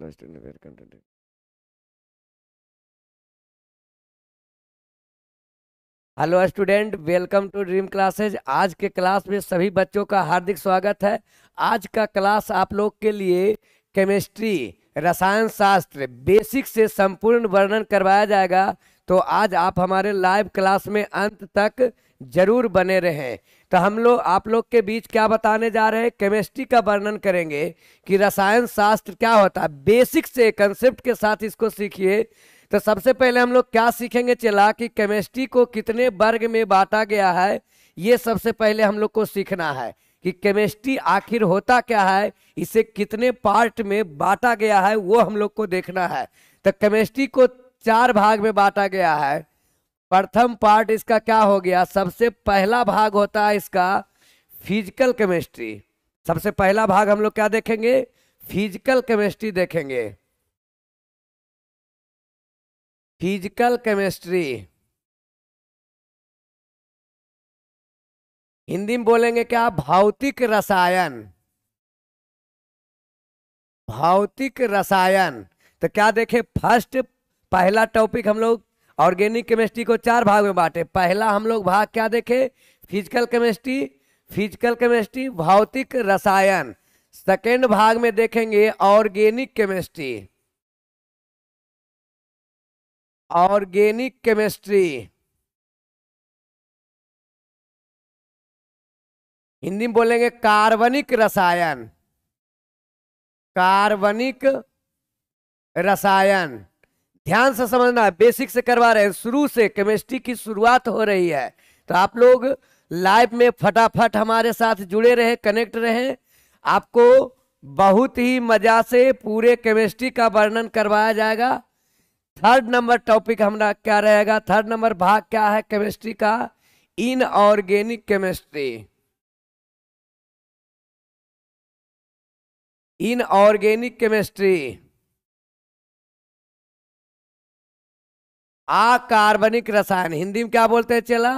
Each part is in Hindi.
Allow student where content hello student welcome to dream classes आज के क्लास में सभी बच्चों का हार्दिक स्वागत है आज का क्लास आप लोग के लिए केमिस्ट्री रसायन शास्त्र बेसिक से संपूर्ण वर्णन करवाया जाएगा तो आज आप हमारे लाइव क्लास में अंत तक जरूर बने रहें तो हम लोग आप लोग के बीच क्या बताने जा रहे हैं केमिस्ट्री का वर्णन करेंगे कि रसायन शास्त्र क्या होता है बेसिक से कंसेप्ट के साथ इसको सीखिए तो सबसे पहले हम लोग क्या सीखेंगे चला कि केमिस्ट्री को कितने वर्ग में बांटा गया है ये सबसे पहले हम लोग को सीखना है कि केमिस्ट्री आखिर होता क्या है इसे कितने पार्ट में बांटा गया है वो हम लोग को देखना है तो केमिस्ट्री को चार भाग में बांटा गया है प्रथम पार्ट इसका क्या हो गया सबसे पहला भाग होता है इसका फिजिकल केमिस्ट्री सबसे पहला भाग हम लोग क्या देखेंगे फिजिकल केमिस्ट्री देखेंगे फिजिकल केमिस्ट्री हिंदी में बोलेंगे क्या भौतिक रसायन भौतिक रसायन तो क्या देखे फर्स्ट पहला टॉपिक हम लोग ऑर्गेनिक केमिस्ट्री को चार भाग में बांटे पहला हम लोग भाग क्या देखे फिजिकल केमिस्ट्री फिजिकल केमिस्ट्री भौतिक रसायन सेकेंड भाग में देखेंगे organic chemistry organic chemistry Hindi में बोलेंगे कार्बनिक रसायन कार्बनिक रसायन ध्यान से समझना है बेसिक से करवा रहे हैं शुरू से केमिस्ट्री की शुरुआत हो रही है तो आप लोग लाइव में फटाफट हमारे साथ जुड़े रहे कनेक्ट रहे आपको बहुत ही मजा से पूरे केमिस्ट्री का वर्णन करवाया जाएगा थर्ड नंबर टॉपिक हमारा क्या रहेगा थर्ड नंबर भाग क्या है केमिस्ट्री का इनऑर्गेनिक केमिस्ट्री इनऑर्गेनिक केमिस्ट्री अकार्बनिक रसायन हिंदी में क्या बोलते हैं चला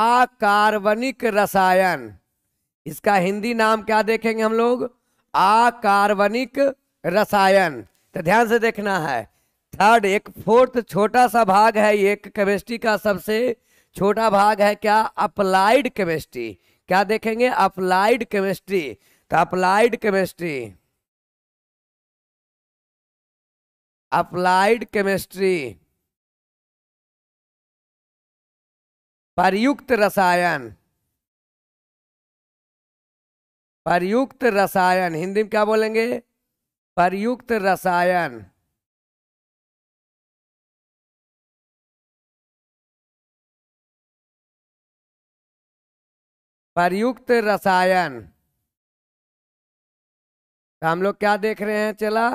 अकार्बनिक रसायन इसका हिंदी नाम क्या देखेंगे हम लोग अकार्बनिक रसायन तो ध्यान से देखना है थर्ड एक फोर्थ छोटा सा भाग है ये केमिस्ट्री का सबसे छोटा भाग है क्या अप्लाइड केमिस्ट्री क्या देखेंगे अप्लाइड केमिस्ट्री तो अप्लाइड केमिस्ट्री अप्लाइड केमिस्ट्री प्रयुक्त रसायन प्रयुक्त रसायन हिंदी में क्या बोलेंगे प्रयुक्त रसायन प्रयुक्त रसायन तो हम लोग क्या देख रहे हैं चला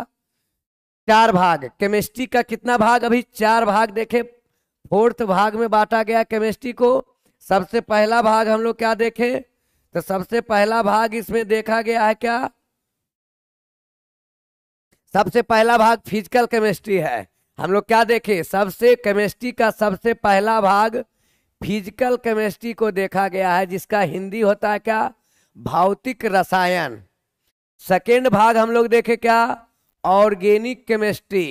चार भाग केमिस्ट्री का कितना भाग अभी चार भाग देखे फोर्थ भाग में बांटा गया केमिस्ट्री को सबसे पहला भाग हम लोग क्या देखे तो सबसे पहला भाग इसमें देखा गया है क्या सबसे पहला भाग फिजिकल केमिस्ट्री है हम लोग क्या देखे सबसे केमिस्ट्री का सबसे पहला भाग फिजिकल केमिस्ट्री को देखा गया है जिसका हिंदी होता है क्या भौतिक रसायन सेकेंड भाग हम लोग देखे क्या ऑर्गेनिक केमिस्ट्री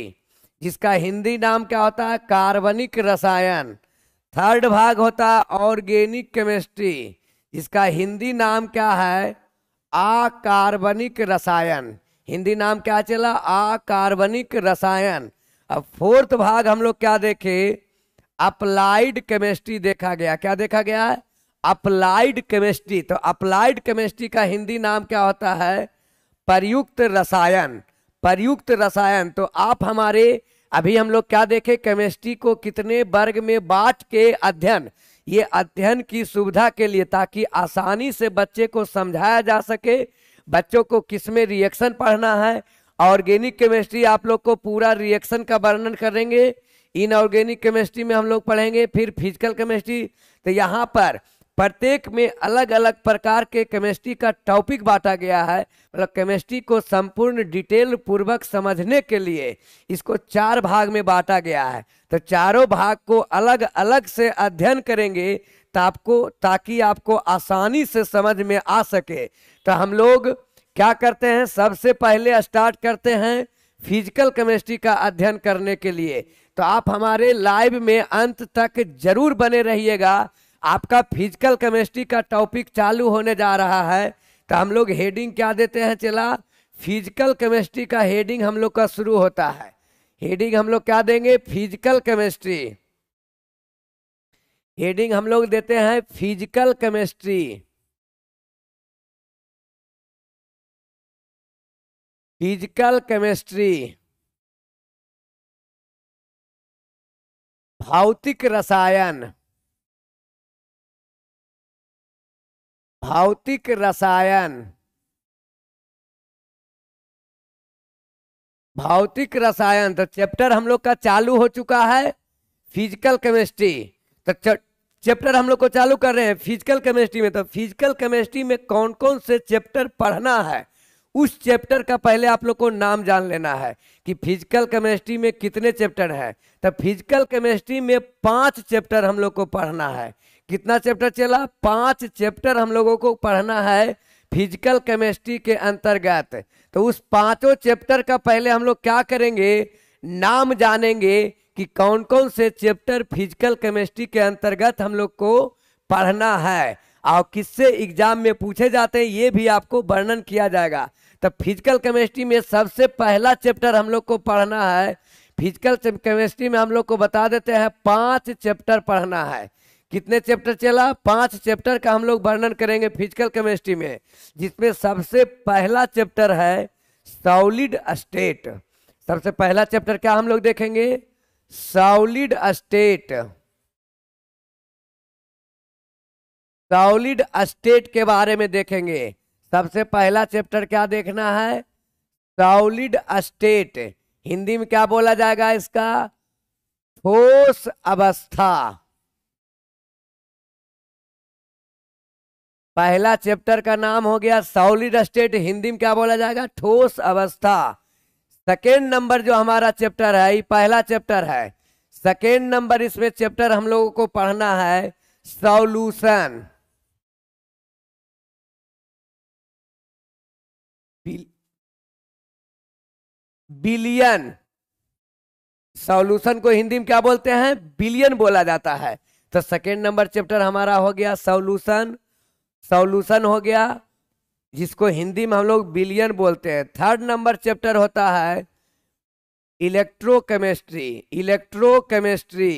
जिसका हिंदी नाम क्या होता है कार्बनिक रसायन थर्ड भाग होता है ऑर्गेनिक केमिस्ट्री जिसका हिंदी नाम क्या है अकार्बनिक रसायन हिंदी नाम क्या चला अकार्बनिक रसायन अब फोर्थ भाग हम लोग क्या देखे अप्लाइड केमिस्ट्री देखा गया क्या देखा गया है अप्लाइड केमिस्ट्री तो अप्लाइड केमिस्ट्री का हिंदी नाम क्या होता है प्रयुक्त रसायन प्रयुक्त रसायन तो आप हमारे अभी हम लोग क्या देखे केमिस्ट्री को कितने वर्ग में बांट के अध्ययन ये अध्ययन की सुविधा के लिए ताकि आसानी से बच्चे को समझाया जा सके बच्चों को किस में रिएक्शन पढ़ना है ऑर्गेनिक केमिस्ट्री आप लोग को पूरा रिएक्शन का वर्णन करेंगे इनऑर्गेनिक केमिस्ट्री में हम लोग पढ़ेंगे फिर फिजिकल केमिस्ट्री तो यहाँ पर प्रत्येक में अलग अलग प्रकार के केमिस्ट्री का टॉपिक बांटा गया है मतलब केमिस्ट्री को संपूर्ण डिटेल पूर्वक समझने के लिए इसको चार भाग में बांटा गया है तो चारों भाग को अलग अलग से अध्ययन करेंगे तो आपको ताकि आपको आसानी से समझ में आ सके तो हम लोग क्या करते हैं सबसे पहले स्टार्ट करते हैं फिजिकल केमिस्ट्री का अध्ययन करने के लिए तो आप हमारे लाइव में अंत तक जरूर बने रहिएगा आपका फिजिकल केमिस्ट्री का टॉपिक चालू होने जा रहा है तो हम लोग हेडिंग क्या देते हैं चला फिजिकल केमिस्ट्री का हेडिंग हम लोग का शुरू होता है हेडिंग हम लोग क्या देंगे फिजिकल केमिस्ट्री हेडिंग हम लोग देते हैं फिजिकल केमिस्ट्री फिजिकल केमिस्ट्री भौतिक रसायन भौतिक रसायन भौतिक रसायन तो चैप्टर हम लोग का चालू हो चुका है फिजिकल केमिस्ट्री तो चैप्टर हम लोग को चालू कर रहे हैं फिजिकल केमिस्ट्री में तो फिजिकल केमिस्ट्री में कौन कौन से चैप्टर पढ़ना है उस चैप्टर का पहले आप लोग को नाम जान लेना है कि फिजिकल केमिस्ट्री में कितने चैप्टर हैं तो फिजिकल केमिस्ट्री में पांच चैप्टर हम लोग को पढ़ना है कितना चैप्टर चला पांच चैप्टर हम लोगों को पढ़ना है फिजिकल केमिस्ट्री के अंतर्गत तो उस पांचों चैप्टर का पहले हम लोग क्या करेंगे नाम जानेंगे कि कौन कौन से चैप्टर फिजिकल केमिस्ट्री के अंतर्गत हम लोग को पढ़ना है और किससे एग्जाम में पूछे जाते हैं ये भी आपको वर्णन किया जाएगा तो फिजिकल केमिस्ट्री में सबसे पहला चैप्टर हम लोग को पढ़ना है फिजिकल केमिस्ट्री में हम लोग को बता देते हैं पांच चैप्टर पढ़ना है कितने चैप्टर चला पांच चैप्टर का हम लोग वर्णन करेंगे फिजिकल केमिस्ट्री में जिसमें सबसे पहला चैप्टर है सॉलिड स्टेट सबसे पहला चैप्टर क्या हम लोग देखेंगे सॉलिड स्टेट सॉलिड स्टेट के बारे में देखेंगे सबसे पहला चैप्टर क्या देखना है सॉलिड स्टेट हिंदी में क्या बोला जाएगा इसका ठोस अवस्था पहला चैप्टर का नाम हो गया सॉलिड स्टेट हिंदी में क्या बोला जाएगा ठोस अवस्था सेकेंड नंबर जो हमारा चैप्टर है ये पहला चैप्टर है सेकेंड नंबर इसमें चैप्टर हम लोगों को पढ़ना है सॉल्यूशन बिलियन सॉल्यूशन को हिंदी में क्या बोलते हैं बिलियन बोला जाता है तो सेकेंड नंबर चैप्टर हमारा हो गया सॉल्यूशन सॉल्यूशन हो गया जिसको हिंदी में हम लोग बिलियन बोलते हैं थर्ड नंबर चैप्टर होता है electrochemistry electrochemistry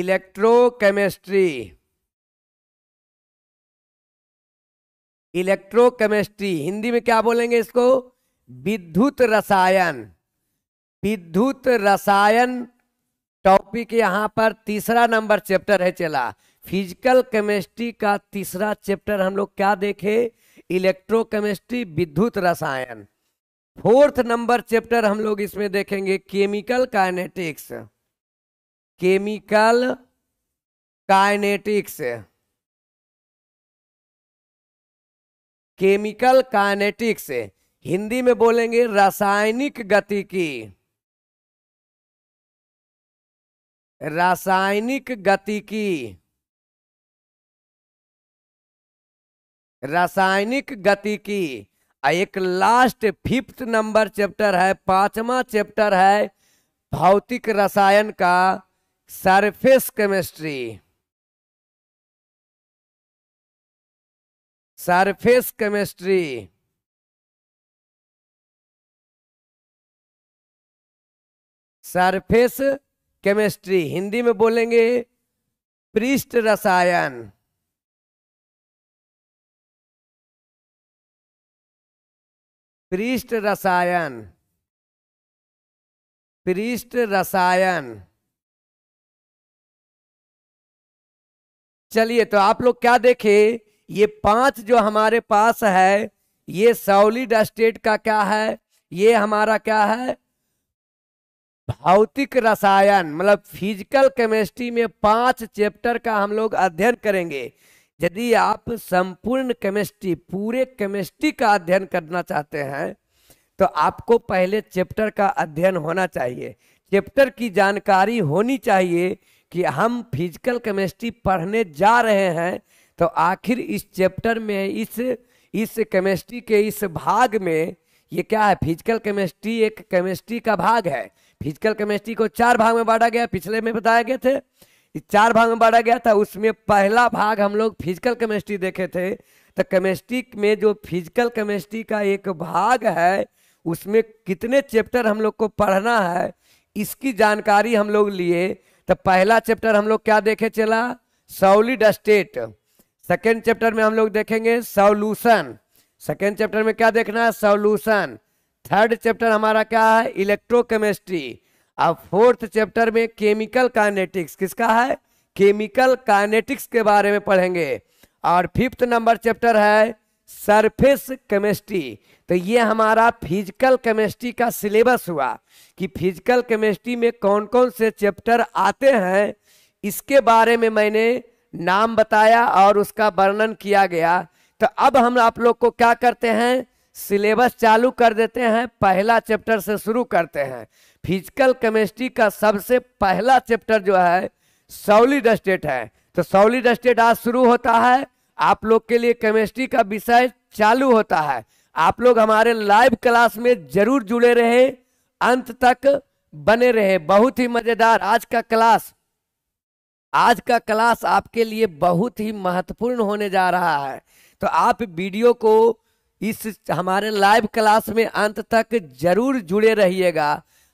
electrochemistry electrochemistry Hindi में क्या बोलेंगे इसको विद्युत रसायन विद्युत रसायन टॉपिक यहां पर तीसरा नंबर चैप्टर है चला फिजिकल केमिस्ट्री का तीसरा चैप्टर हम लोग क्या देखे इलेक्ट्रोकेमिस्ट्री विद्युत रसायन फोर्थ नंबर चैप्टर हम लोग इसमें देखेंगे chemical kinetics chemical kinetics chemical kinetics Hindi में बोलेंगे रासायनिक गति की रासायनिक गति की रासायनिक की एक लास्ट फिफ्थ नंबर चैप्टर है पांचवा चैप्टर है भौतिक रसायन का surface chemistry surface chemistry surface chemistry Hindi में बोलेंगे पृष्ठ रसायन पृष्ठ रसायन पृष्ठ रसायन चलिए तो आप लोग क्या देखे ये पांच जो हमारे पास है ये सॉलिड स्टेट का क्या है ये हमारा क्या है भौतिक रसायन मतलब फिजिकल केमिस्ट्री में पांच चैप्टर का हम लोग अध्ययन करेंगे यदि आप संपूर्ण केमिस्ट्री पूरे केमिस्ट्री का अध्ययन करना चाहते हैं तो आपको पहले चैप्टर का अध्ययन होना चाहिए चैप्टर की जानकारी होनी चाहिए कि हम फिजिकल केमिस्ट्री पढ़ने जा रहे हैं तो आखिर इस चैप्टर में इस इस केमिस्ट्री के इस भाग में ये क्या है फिजिकल केमिस्ट्री एक केमिस्ट्री का भाग है फिजिकल केमिस्ट्री को चार भाग में बांटा गया पिछले में बताया गए थे चार भाग में बांटा गया था उसमें पहला भाग हम लोग फिजिकल केमिस्ट्री देखे थे तो केमिस्ट्री में जो फिजिकल केमिस्ट्री का एक भाग है उसमें कितने चैप्टर हम लोग को पढ़ना है इसकी जानकारी हम लोग लिए तो पहला चैप्टर हम लोग क्या देखे चला सॉलिड स्टेट सेकेंड चैप्टर में हम लोग देखेंगे सोल्यूशन सेकेंड चैप्टर में क्या देखना है सोल्यूशन थर्ड चैप्टर हमारा क्या है इलेक्ट्रोकेमिस्ट्री अब फोर्थ चैप्टर में केमिकल काइनेटिक्स किसका है केमिकल काइनेटिक्स के बारे में पढ़ेंगे और फिफ्थ नंबर चैप्टर है सरफेस केमिस्ट्री तो ये हमारा फिजिकल केमिस्ट्री का सिलेबस हुआ कि फिजिकल केमिस्ट्री में कौन कौन से चैप्टर आते हैं इसके बारे में मैंने नाम बताया और उसका वर्णन किया गया तो अब हम आप लोग को क्या करते हैं सिलेबस चालू कर देते हैं पहला चैप्टर से शुरू करते हैं फिजिकल केमिस्ट्री का सबसे पहला चैप्टर जो है सॉलिड स्टेट है तो सॉलिड स्टेट आज शुरू होता है आप लोग के लिए केमिस्ट्री का विषय चालू होता है आप लोग हमारे लाइव क्लास में जरूर जुड़े रहे अंत तक बने रहे बहुत ही मजेदार आज का क्लास आज का क्लास आपके लिए बहुत ही महत्वपूर्ण होने जा रहा है तो आप वीडियो को इस हमारे लाइव क्लास में अंत तक जरूर जुड़े रहिएगा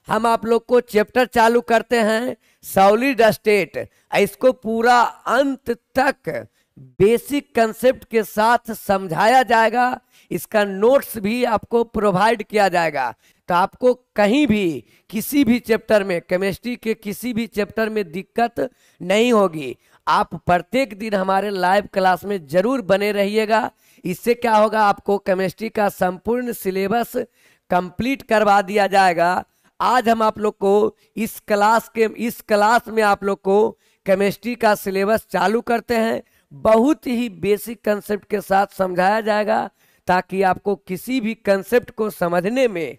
हम आप लोग को चैप्टर चालू करते हैं सॉलिड स्टेट इसको पूरा अंत तक बेसिक कंसेप्ट के साथ समझाया जाएगा इसका नोट्स भी आपको प्रोवाइड किया जाएगा तो आपको कहीं भी किसी भी चैप्टर में केमिस्ट्री के किसी भी चैप्टर में दिक्कत नहीं होगी आप प्रत्येक दिन हमारे लाइव क्लास में जरूर बने रहिएगा इससे क्या होगा आपको केमिस्ट्री का संपूर्ण सिलेबस कंप्लीट करवा दिया जाएगा आज हम आप लोग को इस क्लास के इस क्लास में आप लोग को केमिस्ट्री का सिलेबस चालू करते हैं बहुत ही बेसिक कंसेप्ट के साथ समझाया जाएगा ताकि आपको किसी भी कंसेप्ट को समझने में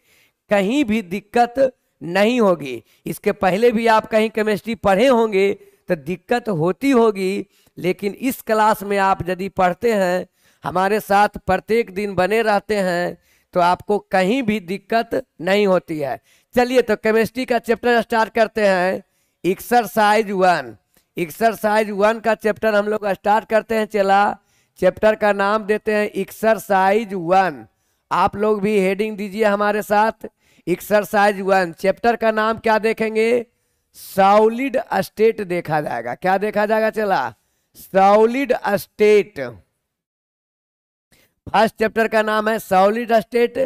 कहीं भी दिक्कत नहीं होगी इसके पहले भी आप कहीं केमिस्ट्री पढ़े होंगे तो दिक्कत होती होगी लेकिन इस क्लास में आप यदि पढ़ते हैं हमारे साथ प्रत्येक दिन बने रहते हैं तो आपको कहीं भी दिक्कत नहीं होती है चलिए तो केमिस्ट्री का चैप्टर स्टार्ट करते हैं एक्सरसाइज वन एक्सरसाइज वन का चैप्टर हम लोग स्टार्ट करते हैं चला चैप्टर का नाम देते हैं एक्सरसाइज वन आप लोग भी हेडिंग दीजिए हमारे साथ एक्सरसाइज वन चैप्टर का नाम क्या देखेंगे सॉलिड स्टेट देखा जाएगा क्या देखा जाएगा चला सॉलिड स्टेट फर्स्ट चैप्टर का नाम है सॉलिड स्टेट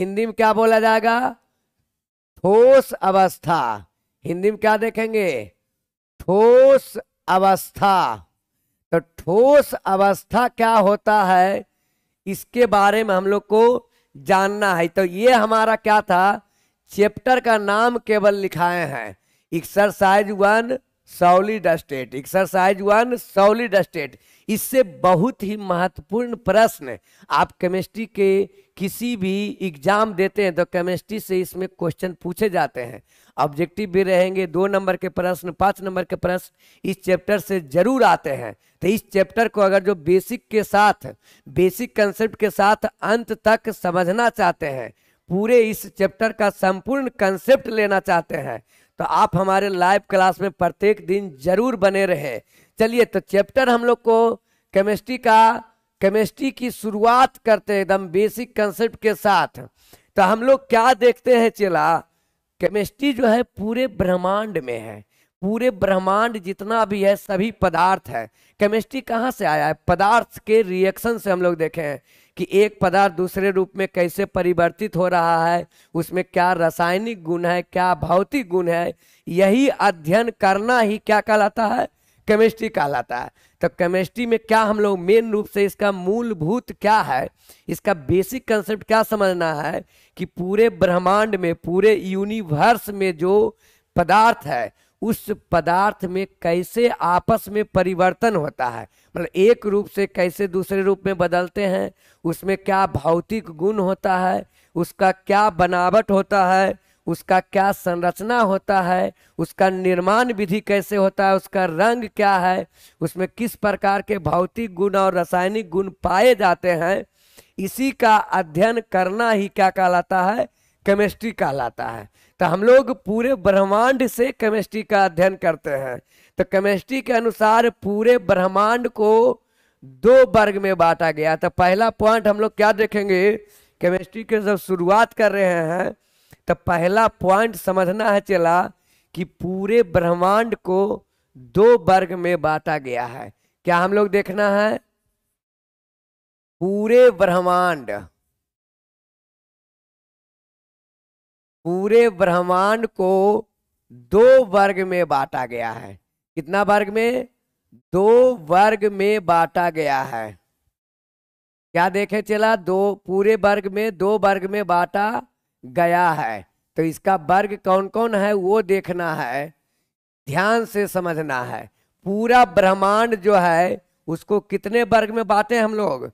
हिंदी में क्या बोला जाएगा ठोस अवस्था हिंदी में क्या देखेंगे ठोस अवस्था तो ठोस अवस्था क्या होता है इसके बारे में हम लोग को जानना है तो ये हमारा क्या था चैप्टर का नाम केवल लिखाए हैं exercise one solid state exercise one solid state इससे बहुत ही महत्वपूर्ण प्रश्न आप केमिस्ट्री के किसी भी एग्जाम देते हैं तो केमिस्ट्री से इसमें क्वेश्चन पूछे जाते हैं ऑब्जेक्टिव भी रहेंगे दो नंबर के प्रश्न पांच नंबर के प्रश्न इस चैप्टर से जरूर आते हैं तो इस चैप्टर को अगर जो बेसिक के साथ बेसिक कंसेप्ट के साथ अंत तक समझना चाहते हैं पूरे इस चैप्टर का संपूर्ण कंसेप्ट लेना चाहते हैं तो आप हमारे लाइव क्लास में प्रत्येक दिन जरूर बने रहें चलिए तो चैप्टर हम लोग को केमिस्ट्री का केमिस्ट्री की शुरुआत करते हैं एकदम बेसिक कंसेप्ट के साथ तो हम लोग क्या देखते हैं चेला केमिस्ट्री जो है पूरे ब्रह्मांड में है पूरे ब्रह्मांड जितना भी है सभी पदार्थ है केमिस्ट्री कहाँ से आया है पदार्थ के रिएक्शन से हम लोग देखे हैं कि एक पदार्थ दूसरे रूप में कैसे परिवर्तित हो रहा है उसमें क्या रासायनिक गुण है क्या भौतिक गुण है यही अध्ययन करना ही क्या कहलाता है केमिस्ट्री कहलाता है तो केमिस्ट्री में क्या हम लोग मेन रूप से इसका मूलभूत क्या है इसका बेसिक कंसेप्ट क्या समझना है कि पूरे ब्रह्मांड में पूरे यूनिवर्स में जो पदार्थ है उस पदार्थ में कैसे आपस में परिवर्तन होता है मतलब एक रूप से कैसे दूसरे रूप में बदलते हैं उसमें क्या भौतिक गुण होता है उसका क्या बनावट होता है उसका क्या संरचना होता है उसका निर्माण विधि कैसे होता है उसका रंग क्या है उसमें किस प्रकार के भौतिक गुण और रासायनिक गुण पाए जाते हैं इसी का अध्ययन करना ही क्या कहलाता है केमिस्ट्री कहलाता है तो हम लोग पूरे ब्रह्मांड से केमिस्ट्री का अध्ययन करते हैं तो केमिस्ट्री के अनुसार पूरे ब्रह्मांड को दो वर्ग में बांटा गया तो पहला पॉइंट हम लोग क्या देखेंगे केमिस्ट्री के जब शुरुआत कर रहे हैं तो पहला पॉइंट समझना है चला कि पूरे ब्रह्मांड को दो वर्ग में बांटा गया है क्या हम लोग देखना है पूरे ब्रह्मांड पूरे ब्रह्मांड को दो वर्ग में बांटा गया है कितना वर्ग में दो वर्ग में बांटा गया है क्या देखे चला दो पूरे वर्ग में दो वर्ग में बांटा गया है तो इसका वर्ग कौन कौन है वो देखना है ध्यान से समझना है पूरा ब्रह्मांड जो है उसको कितने वर्ग में बांटे हम लोग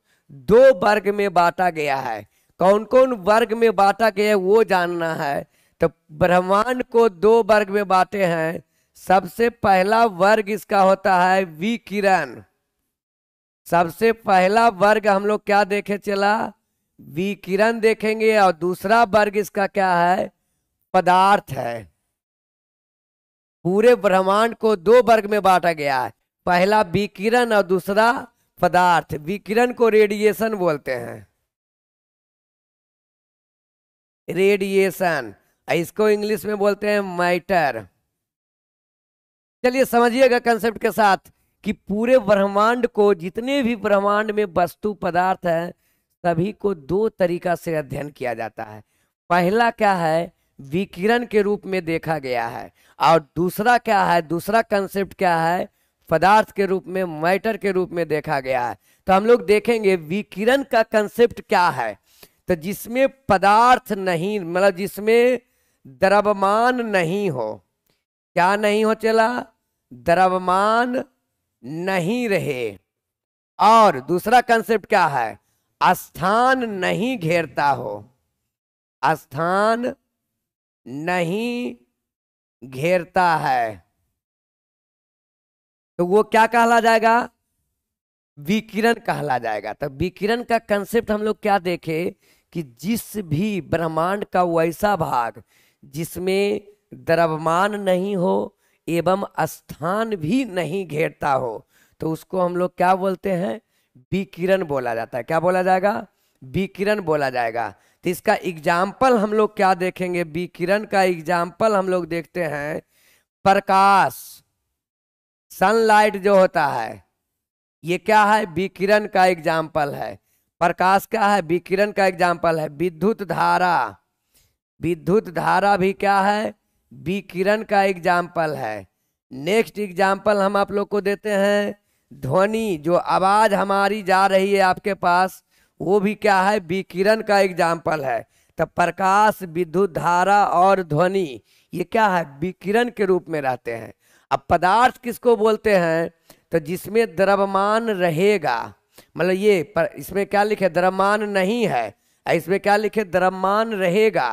दो वर्ग में बांटा गया है कौन कौन वर्ग में बांटा गया है वो जानना है तो ब्रह्मांड को दो वर्ग में बांटे हैं सबसे पहला वर्ग इसका होता है विकिरण सबसे पहला वर्ग हम लोग क्या देखे चला विकिरण देखेंगे और दूसरा वर्ग इसका क्या है पदार्थ है पूरे ब्रह्मांड को दो वर्ग में बांटा गया है पहला विकिरण और दूसरा पदार्थ विकिरण को रेडिएशन बोलते हैं रेडिएशन इसको इंग्लिश में बोलते हैं मैटर चलिए समझिएगा कंसेप्ट के साथ कि पूरे ब्रह्मांड को जितने भी ब्रह्मांड में वस्तु पदार्थ है सभी को दो तरीका से अध्ययन किया जाता है पहला क्या है विकिरण के रूप में देखा गया है और दूसरा क्या है दूसरा कंसेप्ट क्या है पदार्थ के रूप में मैटर के रूप में देखा गया है तो हम लोग देखेंगे विकिरण का कंसेप्ट क्या है तो जिसमें पदार्थ नहीं मतलब जिसमें द्रव्यमान नहीं हो क्या नहीं हो चला द्रव्यमान नहीं रहे और दूसरा कंसेप्ट क्या है स्थान नहीं घेरता हो स्थान नहीं घेरता है तो वो क्या कहला जाएगा विकिरण कहला जाएगा तो विकिरण का कंसेप्ट हम लोग क्या देखे कि जिस भी ब्रह्मांड का वैसा भाग जिसमें द्रव्यमान नहीं हो एवं स्थान भी नहीं घेरता हो तो उसको हम लोग क्या बोलते हैं विकिरण बोला जाता है क्या बोला जाएगा विकिरण बोला जाएगा तो इसका एग्जाम्पल हम लोग क्या देखेंगे विकिरण का एग्जाम्पल हम लोग देखते हैं प्रकाश सनलाइट जो होता है ये क्या है विकिरण का एग्जाम्पल है प्रकाश क्या है विकिरण का एग्जाम्पल है विद्युत धारा विद्युत धारा भी क्या है विकिरण का एग्जाम्पल है नेक्स्ट एग्जाम्पल हम आप लोग को देते हैं ध्वनि जो आवाज हमारी जा रही है आपके पास वो भी क्या है विकिरण का एग्जाम्पल है तो प्रकाश विद्युत धारा और ध्वनि ये क्या है विकिरण के रूप में रहते हैं अब पदार्थ किसको बोलते हैं तो जिसमें द्रव्यमान रहेगा मतलब ये पर इसमें क्या लिखे द्रव्यमान नहीं है इसमें क्या लिखे द्रव्यमान रहेगा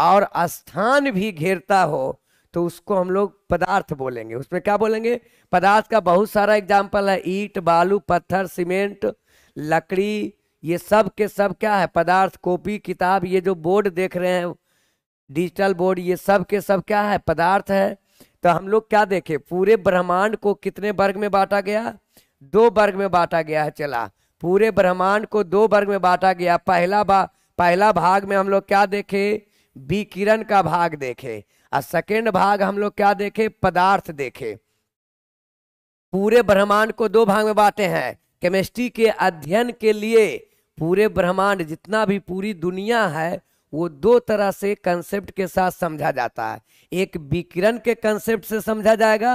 और स्थान भी घेरता हो तो उसको हम लोग पदार्थ बोलेंगे उसमें क्या बोलेंगे पदार्थ का बहुत सारा एग्जाम्पल है ईट बालू पत्थर सीमेंट लकड़ी ये सब के सब क्या है पदार्थ कॉपी किताब ये जो बोर्ड देख रहे हैं डिजिटल बोर्ड ये सब के सब क्या है पदार्थ है तो हम लोग क्या देखे पूरे ब्रह्मांड को कितने वर्ग में बांटा गया दो वर्ग में बांटा गया है चला पूरे ब्रह्मांड को दो वर्ग में बांटा गया पहला बा पहला भाग में हम लोग क्या देखे विकिरण का भाग देखे और सेकेंड भाग हम लोग क्या देखे पदार्थ देखे पूरे ब्रह्मांड को दो भाग में बांटे हैं केमिस्ट्री के अध्ययन के लिए पूरे ब्रह्मांड जितना भी पूरी दुनिया है वो दो तरह से कंसेप्ट के साथ समझा जाता है एक विकिरण के कंसेप्ट से समझा जाएगा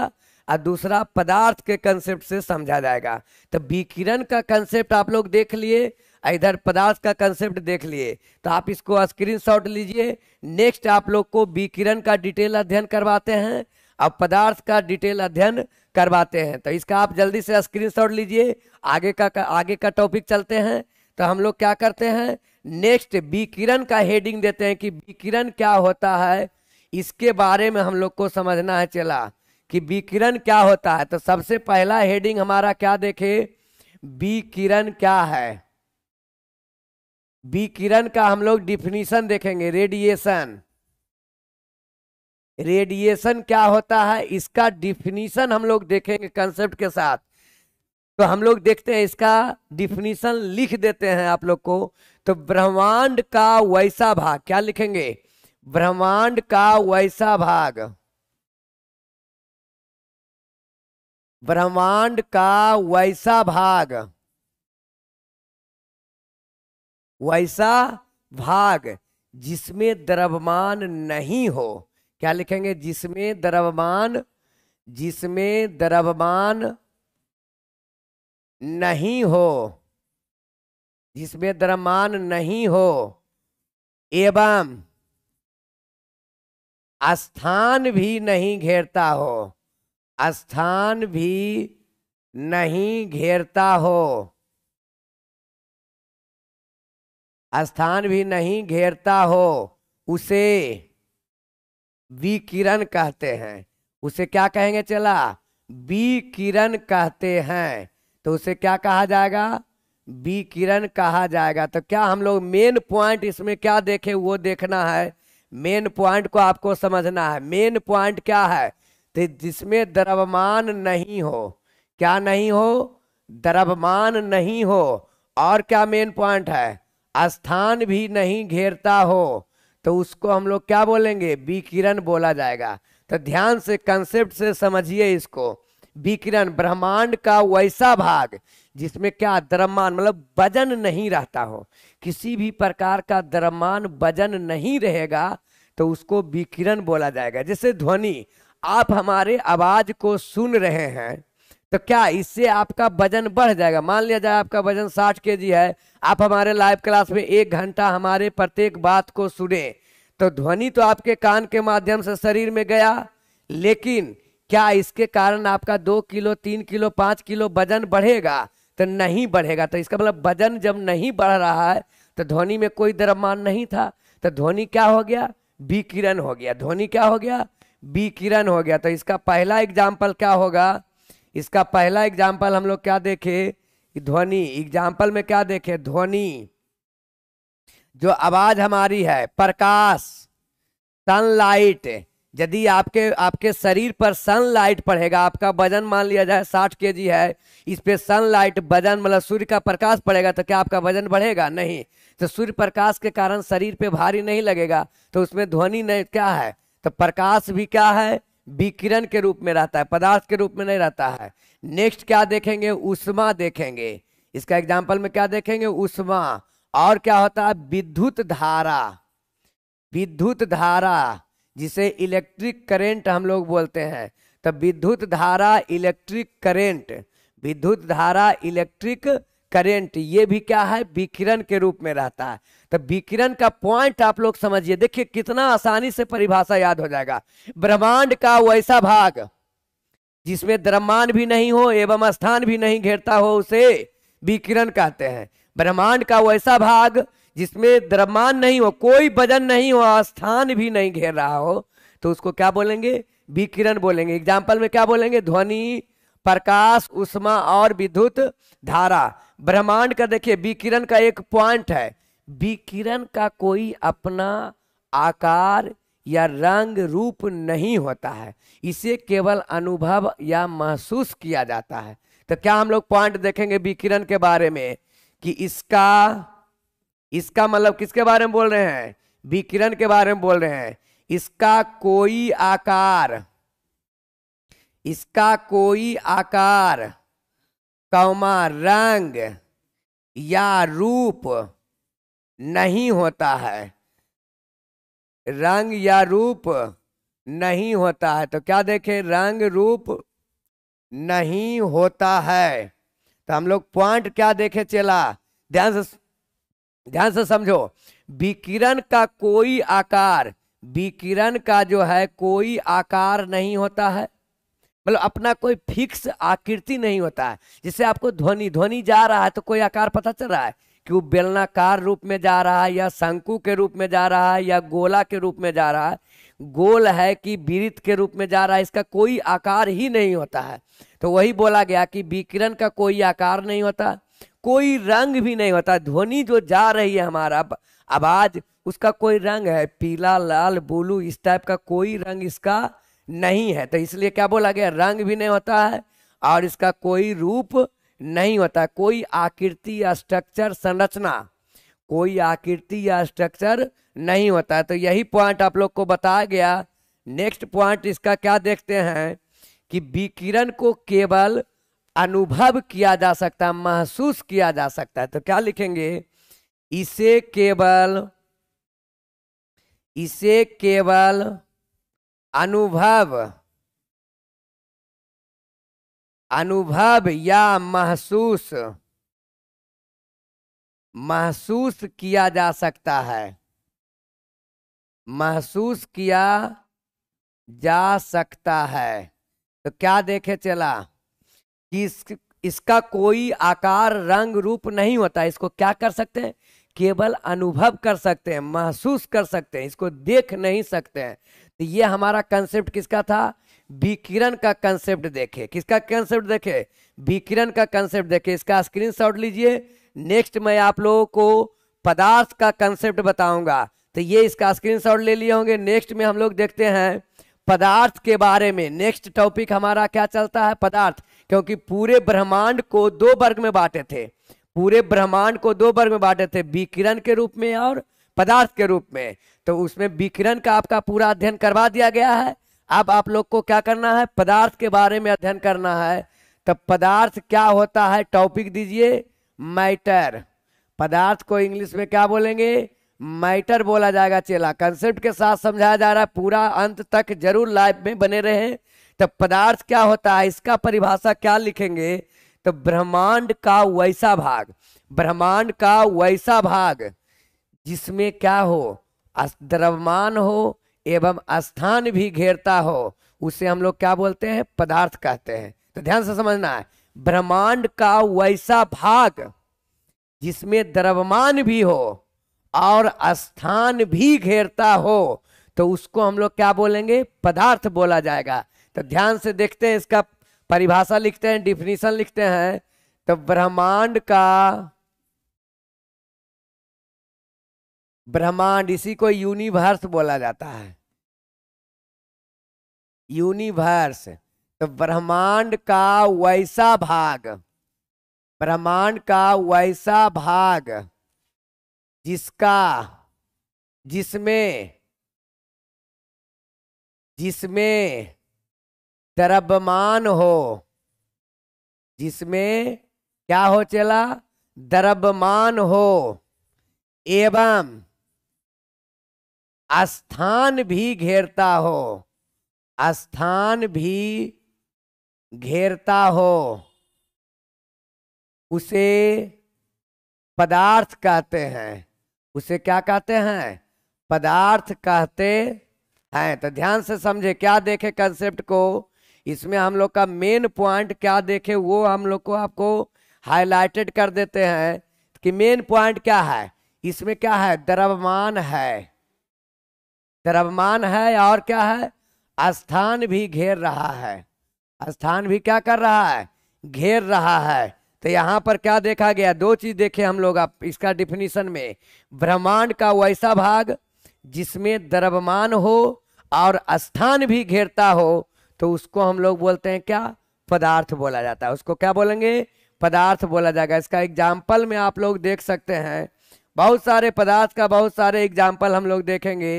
और दूसरा पदार्थ के कंसेप्ट से समझा जाएगा तो विकिरण का कंसेप्ट आप लोग देख लिए इधर पदार्थ का कंसेप्ट देख लिए तो आप इसको स्क्रीनशॉट लीजिए नेक्स्ट आप लोग को विकिरण का डिटेल अध्ययन करवाते हैं और पदार्थ का डिटेल अध्ययन करवाते हैं तो इसका आप जल्दी से स्क्रीनशॉट लीजिए आगे का आगे का टॉपिक चलते हैं तो हम लोग क्या करते हैं नेक्स्ट विकिरण का हेडिंग देते हैं कि विकिरण क्या होता है इसके बारे में हम लोग को समझना है चला कि विकिरण क्या होता है तो सबसे पहला हेडिंग हमारा क्या देखे विकिरण क्या है विकिरण का हम लोग डिफिनीशन देखेंगे रेडिएशन रेडिएशन क्या होता है इसका डिफिनीशन हम लोग देखेंगे कंसेप्ट के साथ तो हम लोग देखते हैं इसका डिफिनीशन लिख देते हैं आप लोग को तो ब्रह्मांड का वैसा भाग क्या लिखेंगे ब्रह्मांड का वैसा भाग ब्रह्मांड का वैसा भाग वैसा भाग जिसमें द्रव्यमान नहीं हो क्या लिखेंगे जिसमें द्रव्यमान जिसमें द्रव्यमान नहीं हो जिसमें द्रव्यमान नहीं हो एवं स्थान भी नहीं घेरता हो स्थान भी नहीं घेरता हो स्थान भी नहीं घेरता हो उसे विकिरण कहते हैं उसे क्या कहेंगे चला विकिरण कहते हैं तो उसे क्या कहा जाएगा विकिरण कहा जाएगा तो क्या हम लोग मेन पॉइंट इसमें क्या देखें वो देखना है मेन पॉइंट को आपको समझना है मेन पॉइंट क्या है तो जिसमें द्रव्यमान नहीं हो क्या नहीं हो द्रव्यमान नहीं हो और क्या मेन पॉइंट है स्थान भी नहीं घेरता हो तो उसको हम लोग क्या बोलेंगे विकिरण बोला जाएगा तो ध्यान से कंसेप्ट से समझिए इसको विकिरण ब्रह्मांड का वैसा भाग जिसमें क्या द्रव्यमान मतलब वजन नहीं रहता हो किसी भी प्रकार का द्रव्यमान वजन नहीं रहेगा तो उसको विकिरण बोला जाएगा जैसे ध्वनि आप हमारे आवाज को सुन रहे हैं तो क्या इससे आपका वजन बढ़ जाएगा मान लिया जाए आपका वजन साठ के है आप हमारे लाइव क्लास में एक घंटा हमारे प्रत्येक बात को सुने तो ध्वनि तो आपके कान के माध्यम से शरीर में गया लेकिन क्या इसके कारण आपका दो किलो तीन किलो पांच किलो वजन बढ़ेगा तो नहीं बढ़ेगा तो इसका मतलब वजन जब नहीं बढ़ रहा है तो ध्वनि में कोई दरमान नहीं था तो ध्वनि क्या हो गया विकिरण हो गया ध्वनि क्या हो गया विकिरण हो गया तो इसका पहला एग्जाम्पल क्या होगा इसका पहला एग्जाम्पल हम लोग क्या देखे ध्वनि एग्जाम्पल में क्या देखे ध्वनि जो आवाज हमारी है प्रकाश सनलाइट यदि आपके आपके शरीर पर सनलाइट पड़ेगा आपका वजन मान लिया जाए साठ के जी है इस पर सनलाइट वजन मतलब सूर्य का प्रकाश पड़ेगा तो क्या आपका वजन बढ़ेगा नहीं तो सूर्य प्रकाश के कारण शरीर पे भारी नहीं लगेगा तो उसमें ध्वनि नहीं क्या है तो प्रकाश भी क्या है विकिरण के रूप में रहता है पदार्थ के रूप में नहीं रहता है नेक्स्ट क्या देखेंगे उष्मा देखेंगे इसका एग्जाम्पल में क्या देखेंगे उष्मा और क्या होता है विद्युत धारा विद्युत धारा जिसे इलेक्ट्रिक करेंट हम लोग बोलते हैं तो विद्युत धारा इलेक्ट्रिक करेंट विद्युत धारा इलेक्ट्रिक करेंट ये भी क्या है विकिरण के रूप में रहता है तो विकिरण का पॉइंट आप लोग समझिए देखिए कितना आसानी से परिभाषा याद हो जाएगा ब्रह्मांड का वैसा भाग जिसमें द्रह्मांड भी नहीं हो एवं स्थान भी नहीं घेरता हो उसे विकिरण कहते हैं ब्रह्मांड का वैसा भाग जिसमें द्रह्मांड नहीं हो कोई वजन नहीं हो स्थान भी नहीं घेर रहा हो तो उसको क्या बोलेंगे विकिरण बोलेंगे एग्जाम्पल में क्या बोलेंगे ध्वनि प्रकाश उष्मा और विद्युत धारा ब्रह्मांड का देखिए विकिरण का एक पॉइंट है विकिरण का कोई अपना आकार या रंग रूप नहीं होता है इसे केवल अनुभव या महसूस किया जाता है तो क्या हम लोग पॉइंट देखेंगे विकिरण के बारे में कि इसका इसका मतलब किसके बारे में बोल रहे हैं विकिरण के बारे में बोल रहे हैं इसका कोई आकार इसका कोई आकार कौमा रंग या रूप नहीं होता है रंग या रूप नहीं होता है तो क्या देखें रंग रूप नहीं होता है तो हम लोग पॉइंट क्या देखे चला ध्यान से ध्यान से समझो विकिरण का कोई आकार विकिरण का जो है कोई आकार नहीं होता है मतलब अपना कोई फिक्स आकृति नहीं होता है जिससे आपको ध्वनि ध्वनि जा रहा है तो कोई आकार पता चल रहा है कि वो बेलनाकार रूप में जा रहा है या शंकु के रूप में जा रहा है या गोला के रूप में जा रहा है गोल है कि वीरित के रूप में जा रहा है इसका कोई आकार ही नहीं होता है तो वही बोला गया कि विकिरण का कोई आकार नहीं होता कोई रंग भी नहीं होता ध्वनि जो जा रही है हमारा आवाज उसका कोई रंग है पीला लाल ब्लू इस टाइप का कोई रंग इसका नहीं है तो इसलिए क्या बोला गया रंग भी नहीं होता है और इसका कोई रूप नहीं होता कोई आकृति या स्ट्रक्चर संरचना कोई आकृति या स्ट्रक्चर नहीं होता है तो यही पॉइंट आप लोग को बताया गया नेक्स्ट पॉइंट इसका क्या देखते हैं कि विकिरण को केवल अनुभव किया जा सकता है महसूस किया जा सकता है तो क्या लिखेंगे इसे केवल इसे केवल अनुभव अनुभव या महसूस महसूस किया जा सकता है महसूस किया जा सकता है तो क्या देखे चला कि इस, इसका कोई आकार रंग रूप नहीं होता इसको क्या कर सकते हैं केवल अनुभव कर सकते हैं महसूस कर सकते हैं इसको देख नहीं सकते हैं तो ये हमारा कंसेप्ट किसका था विकिरण का कंसेप्ट देखे किसका कंसेप्ट देखे विकिरण का कंसेप्ट देखे इसका स्क्रीनशॉट लीजिए नेक्स्ट मैं आप लोगों को पदार्थ का कंसेप्ट बताऊंगा तो ये इसका स्क्रीनशॉट ले लिए होंगे नेक्स्ट में हम लोग देखते हैं पदार्थ के बारे में नेक्स्ट टॉपिक हमारा क्या चलता है पदार्थ क्योंकि पूरे ब्रह्मांड को दो वर्ग में बांटे थे पूरे ब्रह्मांड को दो वर्ग में बांटे थे विकिरण के रूप में और पदार्थ के रूप में तो उसमें विकिरण का आपका पूरा अध्ययन करवा दिया गया है अब आप लोग को क्या करना है पदार्थ के बारे में अध्ययन करना है तो पदार्थ क्या होता है टॉपिक दीजिए मैटर पदार्थ को इंग्लिश में क्या बोलेंगे मैटर बोला जाएगा चेला कंसेप्ट के साथ समझाया जा रहा है पूरा अंत तक जरूर लाइफ में बने रहे तो पदार्थ क्या होता है इसका परिभाषा क्या लिखेंगे तो ब्रह्मांड का वैसा भाग ब्रह्मांड का वैसा भाग जिसमें क्या हो द्रव्यमान हो एवं स्थान भी घेरता हो उसे हम लोग क्या बोलते हैं पदार्थ कहते हैं तो ध्यान से समझना है ब्रह्मांड का वैसा भाग जिसमें द्रव्यमान भी हो और स्थान भी घेरता हो तो उसको हम लोग क्या बोलेंगे पदार्थ बोला जाएगा तो ध्यान से देखते हैं इसका परिभाषा लिखते हैं डिफिनीशन लिखते हैं तो ब्रह्मांड का ब्रह्मांड इसी को यूनिवर्स बोला जाता है यूनिवर्स तो ब्रह्मांड का वैसा भाग ब्रह्मांड का वैसा भाग जिसका जिसमें जिसमें द्रव्यमान हो जिसमें क्या हो चला द्रव्यमान हो एवं स्थान भी घेरता हो स्थान भी घेरता हो उसे पदार्थ कहते हैं उसे क्या कहते हैं पदार्थ कहते हैं तो ध्यान से समझे क्या देखे कंसेप्ट को इसमें हम लोग का मेन पॉइंट क्या देखे वो हम लोग को आपको हाईलाइटेड कर देते हैं कि मेन पॉइंट क्या है इसमें क्या है द्रव्यमान है द्रव्यमान है और क्या है स्थान भी घेर रहा है स्थान भी क्या कर रहा है घेर रहा है तो यहाँ पर क्या देखा गया दो चीज देखे हम लोग आप इसका डिफिनीशन में ब्रह्मांड का वैसा भाग जिसमें द्रव्यमान हो और स्थान भी घेरता हो तो उसको हम लोग बोलते हैं क्या पदार्थ बोला जाता है उसको क्या बोलेंगे पदार्थ बोला जाएगा इसका एग्जाम्पल में आप लोग देख सकते हैं बहुत सारे पदार्थ का बहुत सारे एग्जाम्पल हम लोग देखेंगे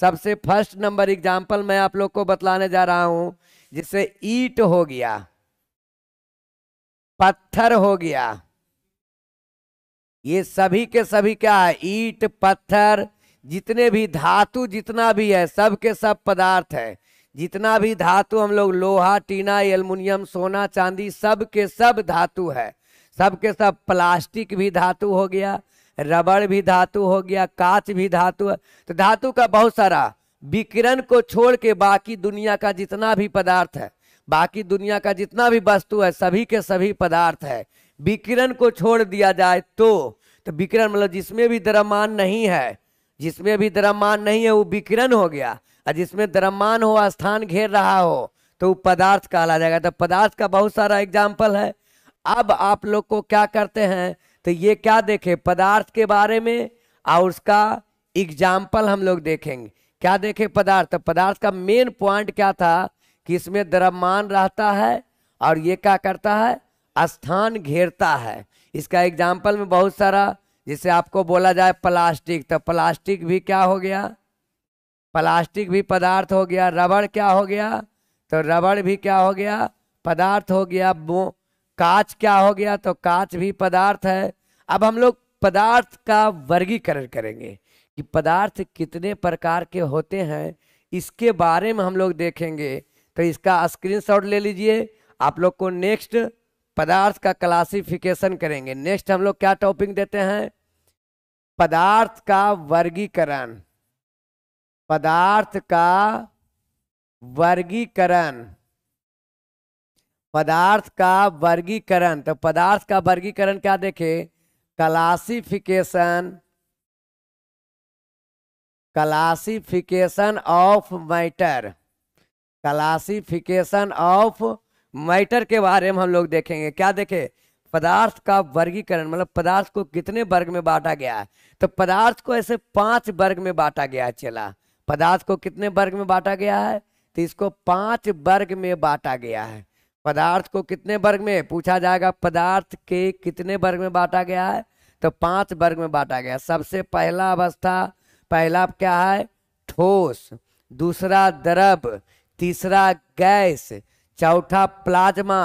सबसे फर्स्ट नंबर एग्जाम्पल मैं आप लोग को बतलाने जा रहा हूं जिससे ईट हो गया पत्थर हो गया ये सभी के सभी क्या है ईट पत्थर जितने भी धातु जितना भी है सब के सब पदार्थ है जितना भी धातु हम लोग लोहा टीना एल्युमिनियम सोना चांदी सब के सब धातु है सब के सब प्लास्टिक भी धातु हो गया रबड़ भी धातु हो गया कांच भी धातु तो धातु का बहुत सारा विकिरण को छोड़ के बाकी दुनिया का जितना भी पदार्थ है बाकी दुनिया का जितना भी वस्तु है सभी के सभी पदार्थ है विकिरण को छोड़ दिया जाए तो तो विकिरण मतलब जिसमें भी द्रव्यमान नहीं है जिसमें भी द्रव्यमान नहीं है वो विकिरण हो गया और जिसमें द्रव्यमान हो स्थान घेर रहा हो तो वो पदार्थ कहला जाएगा तो पदार्थ का बहुत सारा एग्जाम्पल है अब आप लोग को क्या करते हैं तो ये क्या देखें पदार्थ के बारे में और उसका एग्जाम्पल हम लोग देखेंगे क्या देखें पदार्थ तो पदार्थ का मेन पॉइंट क्या था कि इसमें द्रव्यमान रहता है और ये क्या करता है स्थान घेरता है इसका एग्जाम्पल में बहुत सारा जैसे आपको बोला जाए प्लास्टिक तो प्लास्टिक भी क्या हो गया प्लास्टिक भी पदार्थ हो गया रबड़ क्या हो गया तो रबड़ भी क्या हो गया पदार्थ हो गया कांच क्या हो गया तो कांच भी पदार्थ है अब हम लोग पदार्थ का वर्गीकरण करेंगे कि पदार्थ कितने प्रकार के होते हैं इसके बारे में हम लोग देखेंगे तो इसका स्क्रीनशॉट ले लीजिए आप लोग को नेक्स्ट पदार्थ का क्लासिफिकेशन करेंगे नेक्स्ट हम लोग क्या टॉपिक देते हैं पदार्थ का वर्गीकरण पदार्थ का वर्गीकरण पदार्थ का वर्गीकरण तो पदार्थ का वर्गीकरण क्या देखे classification classification of matter classification of matter के बारे में हम लोग देखेंगे क्या देखे पदार्थ का वर्गीकरण मतलब पदार्थ को कितने वर्ग में बांटा गया है तो पदार्थ को ऐसे पांच वर्ग में बांटा गया है चला पदार्थ को कितने वर्ग में बांटा गया है तो इसको पांच वर्ग में बांटा गया है पदार्थ को कितने वर्ग में पूछा जाएगा पदार्थ के कितने वर्ग में बांटा गया है तो पांच वर्ग में बांटा गया सबसे पहला अवस्था पहला क्या है ठोस दूसरा द्रव तीसरा गैस चौथा प्लाज्मा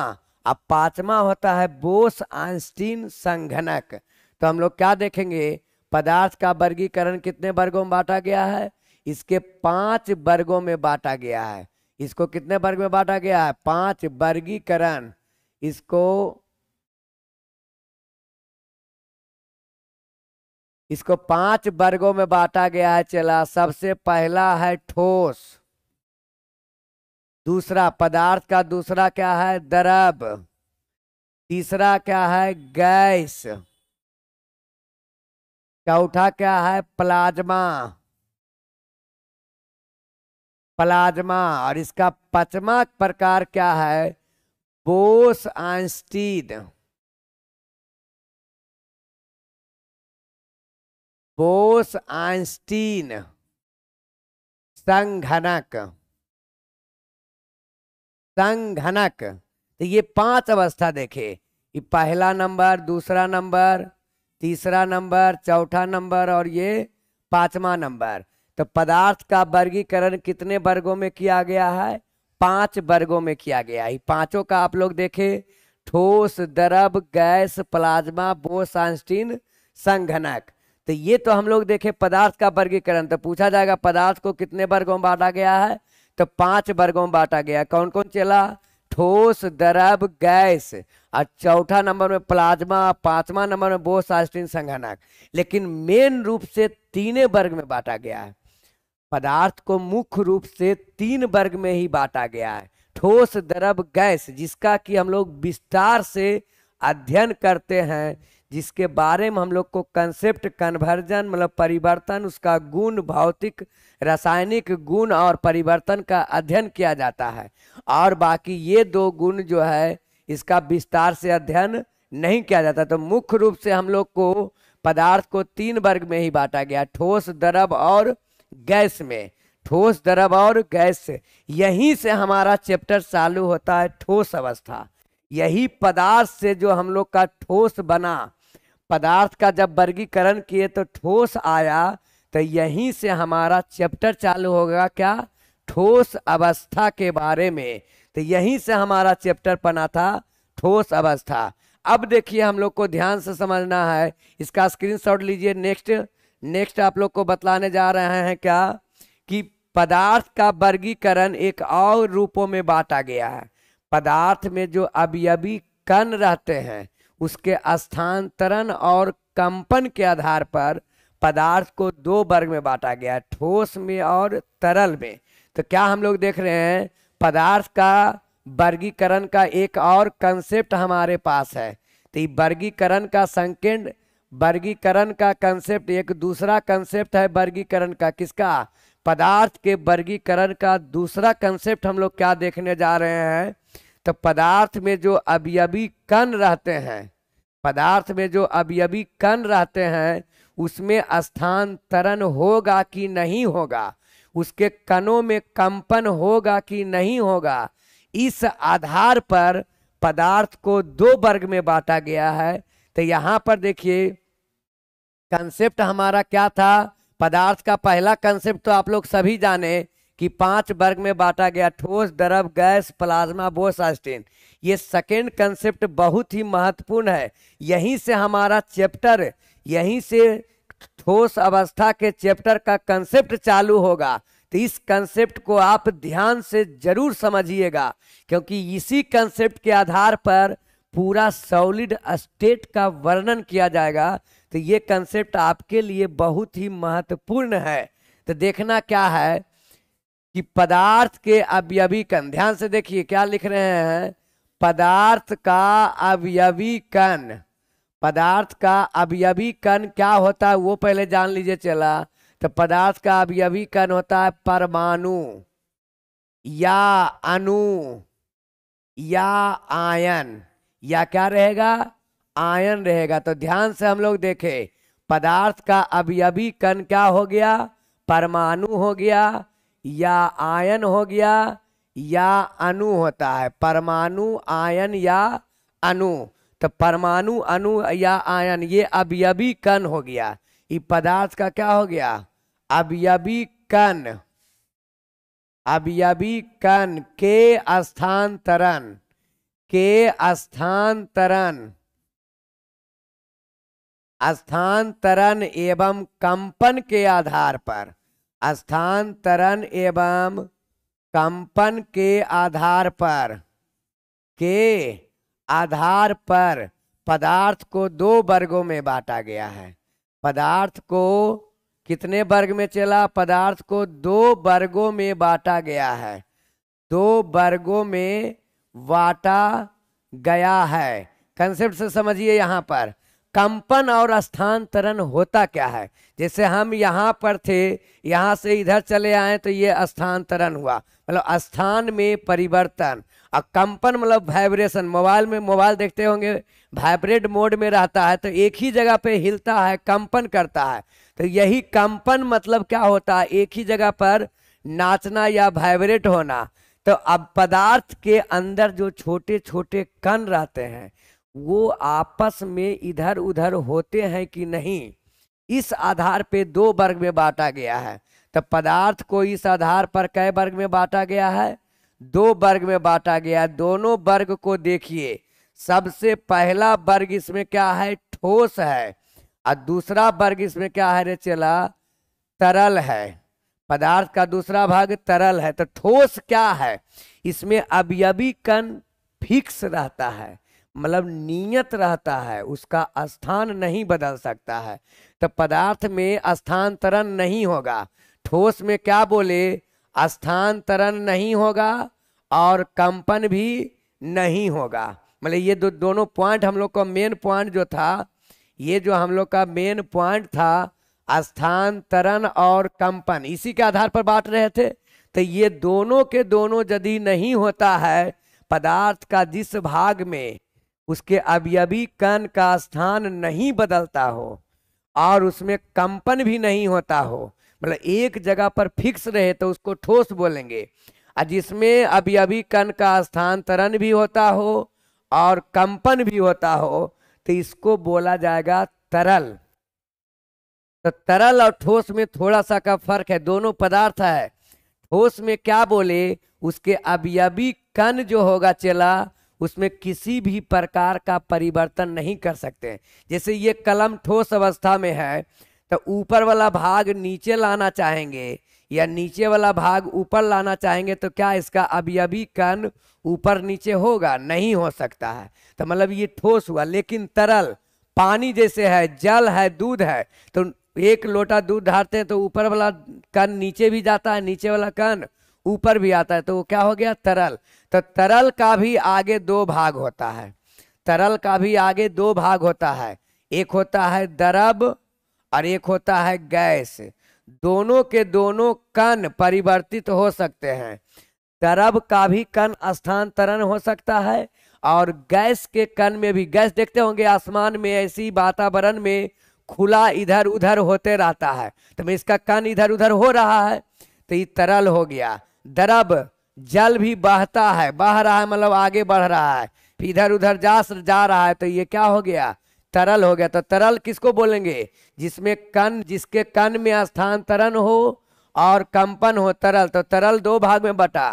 अब पांचवा होता है बोस आइंस्टीन संघनक तो हम लोग क्या देखेंगे पदार्थ का वर्गीकरण कितने वर्गों में बांटा गया है इसके पांच वर्गों में बांटा गया है इसको कितने वर्ग में बांटा गया है पांच वर्गीकरण इसको इसको पांच वर्गों में बांटा गया है चला सबसे पहला है ठोस दूसरा पदार्थ का दूसरा क्या है दरब तीसरा क्या है गैस चौथा क्या है प्लाज्मा प्लाज्मा और इसका पचमा प्रकार क्या है बोस आइंस्टीन बोस आइंस्टीन संघनक संघनक तो ये पांच अवस्था देखे ये पहला नंबर दूसरा नंबर तीसरा नंबर चौथा नंबर और ये पांचवा नंबर तो पदार्थ का वर्गीकरण कितने वर्गों में किया गया है पांच वर्गों में किया गया है पांचों का आप लोग देखें ठोस द्रव गैस प्लाज्मा बोसाइंस्टीन संघनक तो ये तो हम लोग देखें पदार्थ का वर्गीकरण तो पूछा जाएगा पदार्थ को कितने वर्गों में बांटा गया है तो पांच वर्गों में बांटा गया कौन कौन चला ठोस द्रव गैस और चौथा नंबर में प्लाज्मा पांचवा नंबर में बोसाइंस्टीन संघनक लेकिन मेन रूप से तीने वर्ग में बांटा गया है पदार्थ को मुख्य रूप से तीन वर्ग में ही बांटा गया है ठोस द्रव गैस जिसका कि हम लोग विस्तार से अध्ययन करते हैं जिसके बारे में हम लोग को कंसेप्ट कन्वर्जन मतलब परिवर्तन उसका गुण भौतिक रासायनिक गुण और परिवर्तन का अध्ययन किया जाता है और बाकी ये दो गुण जो है इसका विस्तार से अध्ययन नहीं किया जाता तो मुख्य रूप से हम लोग को पदार्थ को तीन वर्ग में ही बांटा गया ठोस द्रव और गैस में ठोस द्रव और गैस यहीं से हमारा चैप्टर चालू होता है ठोस अवस्था यही पदार्थ से जो हम लोग का ठोस बना पदार्थ का जब वर्गीकरण किए तो ठोस आया तो यहीं से हमारा चैप्टर चालू होगा क्या ठोस अवस्था के बारे में तो यहीं से हमारा चैप्टर बना था ठोस अवस्था अब देखिए हम लोग को ध्यान से समझना है इसका स्क्रीनशॉट लीजिए नेक्स्ट नेक्स्ट आप लोग को बतलाने जा रहे हैं क्या कि पदार्थ का वर्गीकरण एक और रूपों में बांटा गया है पदार्थ में जो अवयवी कण रहते हैं उसके स्थानांतरण और कंपन के आधार पर पदार्थ को दो वर्ग में बांटा गया है ठोस में और तरल में तो क्या हम लोग देख रहे हैं पदार्थ का वर्गीकरण का एक और कंसेप्ट हमारे पास है तो वर्गीकरण का संकीर्ण वर्गीकरण का कंसेप्ट एक दूसरा कंसेप्ट है वर्गीकरण का किसका पदार्थ के वर्गीकरण का दूसरा कंसेप्ट हम लोग क्या देखने जा रहे हैं तो पदार्थ में जो अवयवी कण रहते हैं पदार्थ में जो अवयवी कण रहते हैं उसमें स्थानांतरण होगा कि नहीं होगा उसके कणों में कंपन होगा कि नहीं होगा इस आधार पर पदार्थ को दो वर्ग में बांटा गया है तो यहां पर देखिए कंसेप्ट हमारा क्या था पदार्थ का पहला कंसेप्ट तो आप लोग सभी जाने कि पांच वर्ग में बांटा गया ठोस द्रव गैस प्लाज्मा बोसास्टेन ये सेकेंड कंसेप्ट बहुत ही महत्वपूर्ण है यहीं से हमारा चैप्टर यहीं से ठोस अवस्था के चैप्टर का कंसेप्ट चालू होगा तो इस कंसेप्ट को आप ध्यान से जरूर समझिएगा क्योंकि इसी कंसेप्ट के आधार पर पूरा सॉलिड स्टेट का वर्णन किया जाएगा तो ये कंसेप्ट आपके लिए बहुत ही महत्वपूर्ण है तो देखना क्या है कि पदार्थ के अवयवीकरण ध्यान से देखिए क्या लिख रहे हैं पदार्थ का अवयवीकरण पदार्थ का अवयवीकरण क्या होता है वो पहले जान लीजिए चला तो पदार्थ का अवयवीकरण होता है परमाणु या अणु या आयन या क्या रहेगा आयन रहेगा तो ध्यान से हम लोग देखें पदार्थ का अभी कण क्या हो गया परमाणु हो गया या आयन हो गया या अणु होता है परमाणु आयन या अणु तो परमाणु अणु या आयन ये अभी कण हो गया ये पदार्थ का क्या हो गया अभी कण अवयवी कण के स्थान्तरण के स्थानांतरण स्थानांतरण एवं कंपन के आधार पर स्थानांतरण एवं कंपन के आधार पर के आधार पर पदार्थ को दो वर्गों में बांटा गया है पदार्थ को कितने वर्ग में चला पदार्थ को दो वर्गों में बांटा गया है दो वर्गों में वाटा गया है कंसेप्ट से समझिए यहाँ पर कंपन और स्थानांतरण होता क्या है जैसे हम यहाँ पर थे यहाँ से इधर चले आए तो ये स्थानांतरण हुआ मतलब स्थान में परिवर्तन और कंपन मतलब वाइब्रेशन मोबाइल में मोबाइल देखते होंगे वाइब्रेट मोड में रहता है तो एक ही जगह पे हिलता है कंपन करता है तो यही कंपन मतलब क्या होता है एक ही जगह पर नाचना या वाइब्रेट होना तो अब पदार्थ के अंदर जो छोटे छोटे कण रहते हैं वो आपस में इधर उधर होते हैं कि नहीं इस आधार पे दो वर्ग में बांटा गया है तो पदार्थ को इस आधार पर कई वर्ग में बांटा गया है दो वर्ग में बांटा गया है दोनों वर्ग को देखिए सबसे पहला वर्ग इसमें क्या है ठोस है और दूसरा वर्ग इसमें क्या है रेचेला तरल है पदार्थ का दूसरा भाग तरल है तो ठोस क्या है इसमें कण फिक्स रहता है मतलब नियत रहता है उसका स्थान नहीं बदल सकता है तो पदार्थ में स्थानांतरण नहीं होगा ठोस में क्या बोले स्थानांतरण नहीं होगा और कंपन भी नहीं होगा मतलब ये दो दोनों पॉइंट हम लोग का मेन पॉइंट जो था ये जो हम लोग का मेन पॉइंट था स्थानांतरण और कंपन इसी के आधार पर बांट रहे थे तो ये दोनों के दोनों यदि नहीं होता है पदार्थ का जिस भाग में उसके अवयवी कण का स्थान नहीं बदलता हो और उसमें कंपन भी नहीं होता हो मतलब एक जगह पर फिक्स रहे तो उसको ठोस बोलेंगे और जिसमें अवयवी कण का स्थानांतरण भी होता हो और कंपन भी होता हो तो इसको बोला जाएगा तरल तो तरल और ठोस में थोड़ा सा का फर्क है दोनों पदार्थ है ठोस में क्या बोले उसके अवयवी कण जो होगा चला उसमें किसी भी प्रकार का परिवर्तन नहीं कर सकते जैसे ये कलम ठोस अवस्था में है तो ऊपर वाला भाग नीचे लाना चाहेंगे या नीचे वाला भाग ऊपर लाना चाहेंगे तो क्या इसका अवयवी कण ऊपर नीचे होगा नहीं हो सकता है तो मतलब ये ठोस हुआ लेकिन तरल पानी जैसे है जल है दूध है तो एक लोटा दूध धारते हैं तो ऊपर वाला कन नीचे भी जाता है नीचे वाला कन ऊपर भी आता है तो वो क्या हो गया तरल तो तरल का भी आगे दो भाग होता है तरल का भी आगे दो भाग होता है एक होता है दरब और एक होता है गैस दोनों के दोनों कण परिवर्तित हो सकते हैं द्रव का भी कण स्थानांतरण हो सकता है और गैस के कण में भी गैस देखते होंगे आसमान में ऐसी वातावरण में खुला इधर उधर होते रहता है तो मैं इसका कान इधर उधर हो रहा है तो ये तरल हो गया दरब जल भी बहता है बह रहा है मतलब आगे बढ़ रहा है फिर इधर उधर जा जा रहा है तो ये क्या हो गया तरल हो गया तो तरल किसको बोलेंगे जिसमें कन जिसके कन में स्थानांतरण हो और कंपन हो तरल तो तरल दो भाग में बटा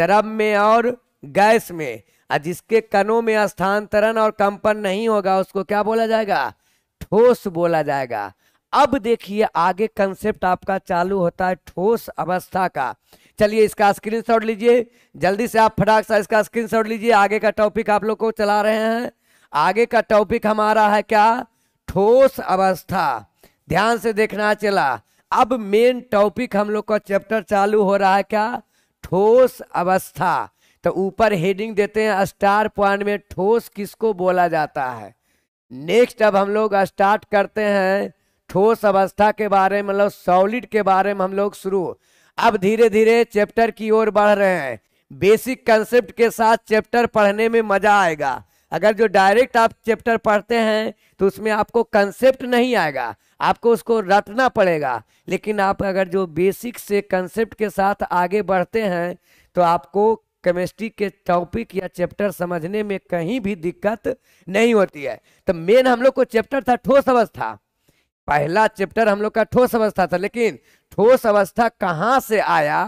द्रव में और गैस में और जिसके कनों में स्थानांतरण और कंपन नहीं होगा उसको क्या बोला जाएगा ठोस बोला जाएगा अब देखिए आगे कंसेप्ट आपका चालू होता है ठोस अवस्था का चलिए इसका स्क्रीनशॉट लीजिए जल्दी से आप फटाक सा इसका स्क्रीनशॉट लीजिए आगे का टॉपिक आप लोग को चला रहे हैं आगे का टॉपिक हमारा है क्या ठोस अवस्था ध्यान से देखना चला अब मेन टॉपिक हम लोग का चैप्टर चालू हो रहा है क्या ठोस अवस्था तो ऊपर हेडिंग देते हैं स्टार पॉइंट में ठोस किसको बोला जाता है नेक्स्ट अब हम लोग स्टार्ट करते हैं ठोस अवस्था के बारे में मतलब सॉलिड के बारे में हम लोग शुरू अब धीरे धीरे चैप्टर की ओर बढ़ रहे हैं बेसिक कंसेप्ट के साथ चैप्टर पढ़ने में मजा आएगा अगर जो डायरेक्ट आप चैप्टर पढ़ते हैं तो उसमें आपको कंसेप्ट नहीं आएगा आपको उसको रटना पड़ेगा लेकिन आप अगर जो बेसिक से कंसेप्ट के साथ आगे बढ़ते हैं तो आपको केमिस्ट्री के टॉपिक या चैप्टर समझने में कहीं भी दिक्कत नहीं होती है तो मेन हम लोग को चैप्टर था ठोस अवस्था पहला चैप्टर हम लोग का ठोस अवस्था था लेकिन ठोस अवस्था कहाँ से आया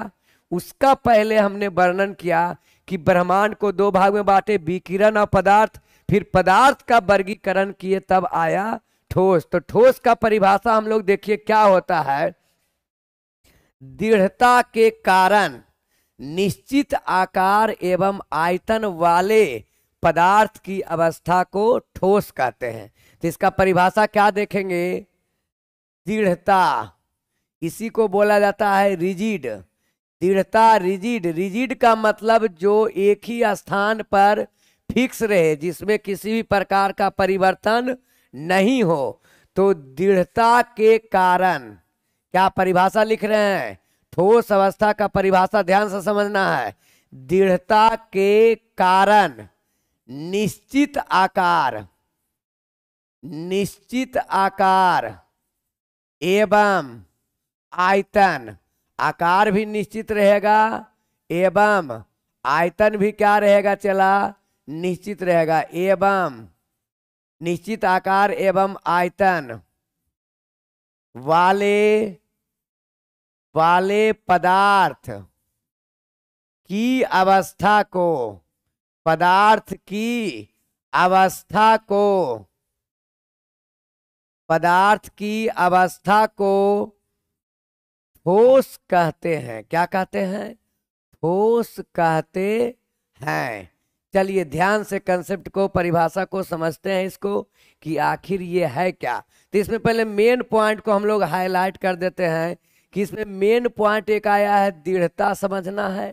उसका पहले हमने वर्णन किया कि ब्रह्मांड को दो भाग में बांटे विकिरण और पदार्थ फिर पदार्थ का वर्गीकरण किए तब आया ठोस तो ठोस का परिभाषा हम लोग देखिए क्या होता है दृढ़ता के कारण निश्चित आकार एवं आयतन वाले पदार्थ की अवस्था को ठोस कहते हैं तो इसका परिभाषा क्या देखेंगे दृढ़ता इसी को बोला जाता है रिजिड दृढ़ता रिजिड रिजिड का मतलब जो एक ही स्थान पर फिक्स रहे जिसमें किसी भी प्रकार का परिवर्तन नहीं हो तो दृढ़ता के कारण क्या परिभाषा लिख रहे हैं ठोस अवस्था का परिभाषा ध्यान से समझना है दृढ़ता के कारण निश्चित आकार निश्चित आकार एवं आयतन आकार भी निश्चित रहेगा एवं आयतन भी क्या रहेगा चला निश्चित रहेगा एवं निश्चित आकार एवं आयतन वाले वाले पदार्थ की अवस्था को पदार्थ की अवस्था को पदार्थ की अवस्था को ठोस कहते हैं क्या कहते हैं ठोस कहते हैं चलिए ध्यान से कंसेप्ट को परिभाषा को समझते हैं इसको कि आखिर ये है क्या तो इसमें पहले मेन पॉइंट को हम लोग हाईलाइट कर देते हैं कि इसमें मेन पॉइंट एक आया है दृढ़ता समझना है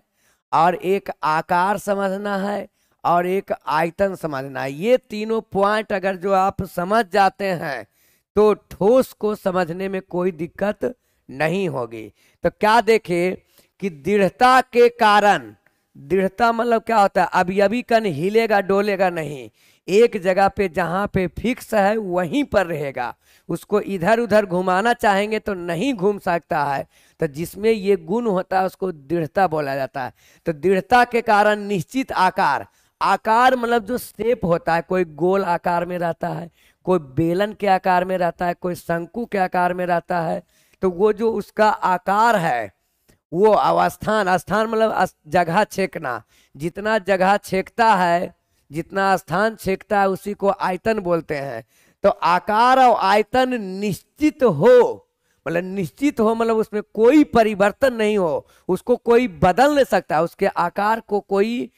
और एक आकार समझना है और एक आयतन समझना है ये तीनों पॉइंट अगर जो आप समझ जाते हैं तो ठोस को समझने में कोई दिक्कत नहीं होगी तो क्या देखे कि दृढ़ता के कारण दृढ़ता मतलब क्या होता है अभी अभी कन हिलेगा डोलेगा नहीं एक जगह पे जहाँ पे फिक्स है वहीं पर रहेगा उसको इधर उधर घुमाना चाहेंगे तो नहीं घूम सकता है तो जिसमें ये गुण होता है उसको दृढ़ता बोला जाता है तो दृढ़ता के कारण निश्चित आकार आकार मतलब जो शेप होता है कोई गोल आकार में रहता है कोई बेलन के आकार में रहता है कोई शंकु के आकार में रहता है तो वो जो उसका आकार है वो अवस्थान स्थान मतलब जगह छेकना जितना जगह छेकता है जितना स्थान छेकता है उसी को आयतन बोलते हैं तो आकार और आयतन निश्चित हो मतलब निश्चित हो मतलब उसमें कोई परिवर्तन नहीं हो उसको कोई बदल नहीं सकता उसके आकार को कोई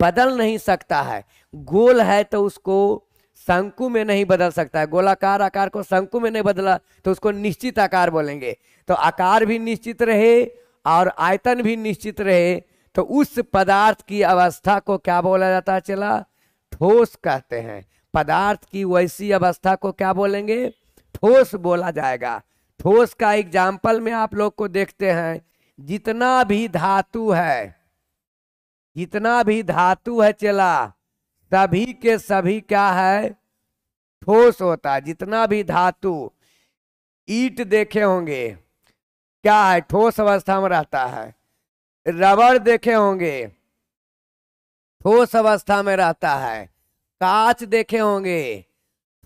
बदल नहीं सकता है गोल है तो उसको शंकु में नहीं बदल सकता है गोलाकार आकार को शंकु में नहीं बदला तो उसको निश्चित आकार बोलेंगे तो आकार भी निश्चित रहे और आयतन भी निश्चित रहे तो उस पदार्थ की अवस्था को क्या बोला जाता है चला ठोस कहते हैं पदार्थ की वैसी अवस्था को क्या बोलेंगे ठोस बोला जाएगा ठोस का एग्जाम्पल में आप लोग को देखते हैं जितना भी धातु है जितना भी धातु है चला सभी के सभी क्या है ठोस होता है जितना भी धातु ईट देखे होंगे क्या है ठोस अवस्था में रहता है रबड़ देखे होंगे ठोस अवस्था में रहता है कांच देखे होंगे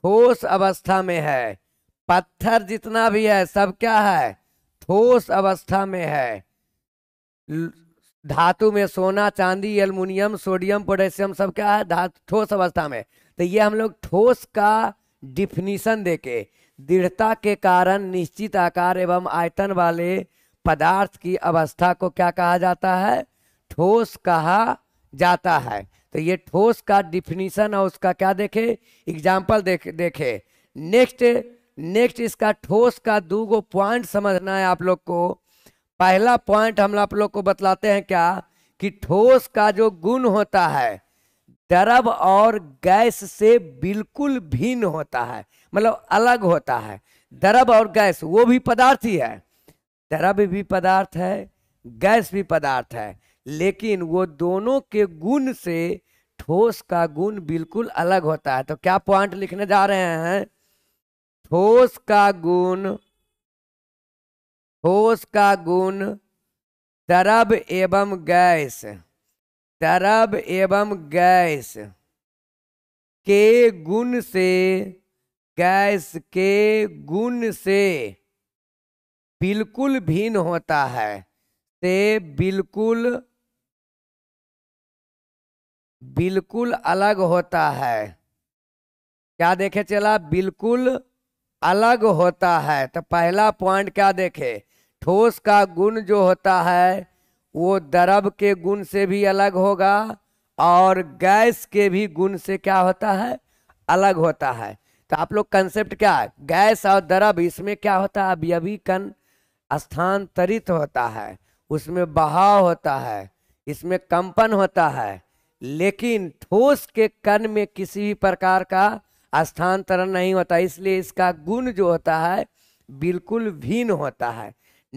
ठोस अवस्था में है पत्थर जितना भी है सब क्या है ठोस अवस्था में है धातु में सोना चांदी एल्युमिनियम सोडियम पोटेशियम सब क्या है धातु ठोस अवस्था में तो ये हम लोग ठोस का डिफिनीसन देके दृढ़ता के कारण निश्चित आकार एवं आयतन वाले पदार्थ की अवस्था को क्या कहा जाता है ठोस कहा जाता हाँ। है तो ये ठोस का डिफिनीशन और उसका क्या देखे एग्जाम्पल देख देखे नेक्स्ट नेक्स्ट इसका ठोस का दो गो पॉइंट समझना है आप लोग को पहला पॉइंट हम आप लोग को बतलाते हैं क्या कि ठोस का जो गुण होता है द्रव और गैस से बिल्कुल भिन्न होता है मतलब अलग होता है द्रव और गैस वो भी पदार्थ ही है द्रव भी पदार्थ है गैस भी पदार्थ है लेकिन वो दोनों के गुण से ठोस का गुण बिल्कुल अलग होता है तो क्या पॉइंट लिखने जा रहे हैं ठोस का गुण ठोस का गुण तरब एवं गैस तरब एवं गैस के गुण से गैस के गुण से बिल्कुल भिन्न होता है से बिल्कुल बिल्कुल अलग होता है क्या देखे चला बिल्कुल अलग होता है तो पहला पॉइंट क्या देखे ठोस का गुण जो होता है वो द्रव के गुण से भी अलग होगा और गैस के भी गुण से क्या होता है अलग होता है तो आप लोग कंसेप्ट क्या है गैस और द्रव इसमें क्या होता है अभी अभी कन स्थानांतरित होता है उसमें बहाव होता है इसमें कंपन होता है लेकिन ठोस के कण में किसी भी प्रकार का स्थानांतरण नहीं होता इसलिए इसका गुण जो होता है बिल्कुल भिन्न होता है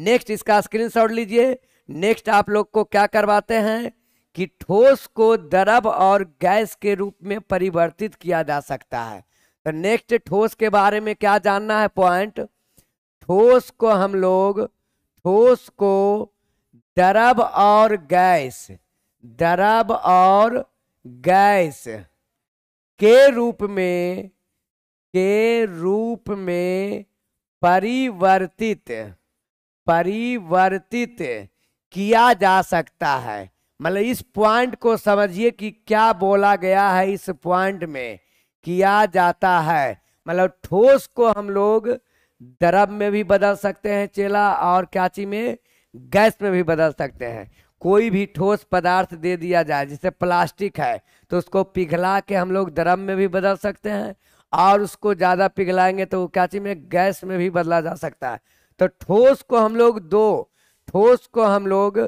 नेक्स्ट इसका स्क्रीनशॉट लीजिए नेक्स्ट आप लोग को क्या करवाते हैं कि ठोस को द्रव और गैस के रूप में परिवर्तित किया जा सकता है तो नेक्स्ट ठोस के बारे में क्या जानना है पॉइंट ठोस को हम लोग ठोस को द्रव और गैस द्रव और गैस के रूप में के रूप में परिवर्तित परिवर्तित किया जा सकता है मतलब इस पॉइंट को समझिए कि क्या बोला गया है इस पॉइंट में किया जाता है मतलब ठोस को हम लोग द्रव में भी बदल सकते हैं चेला और क्या में गैस में भी बदल सकते हैं कोई भी ठोस पदार्थ दे दिया जाए जैसे प्लास्टिक है तो उसको पिघला के हम लोग द्रव में भी बदल सकते हैं और उसको ज़्यादा पिघलाएंगे तो क्या चीज़ में गैस में भी बदला जा सकता है तो ठोस को हम लोग दो ठोस को हम लोग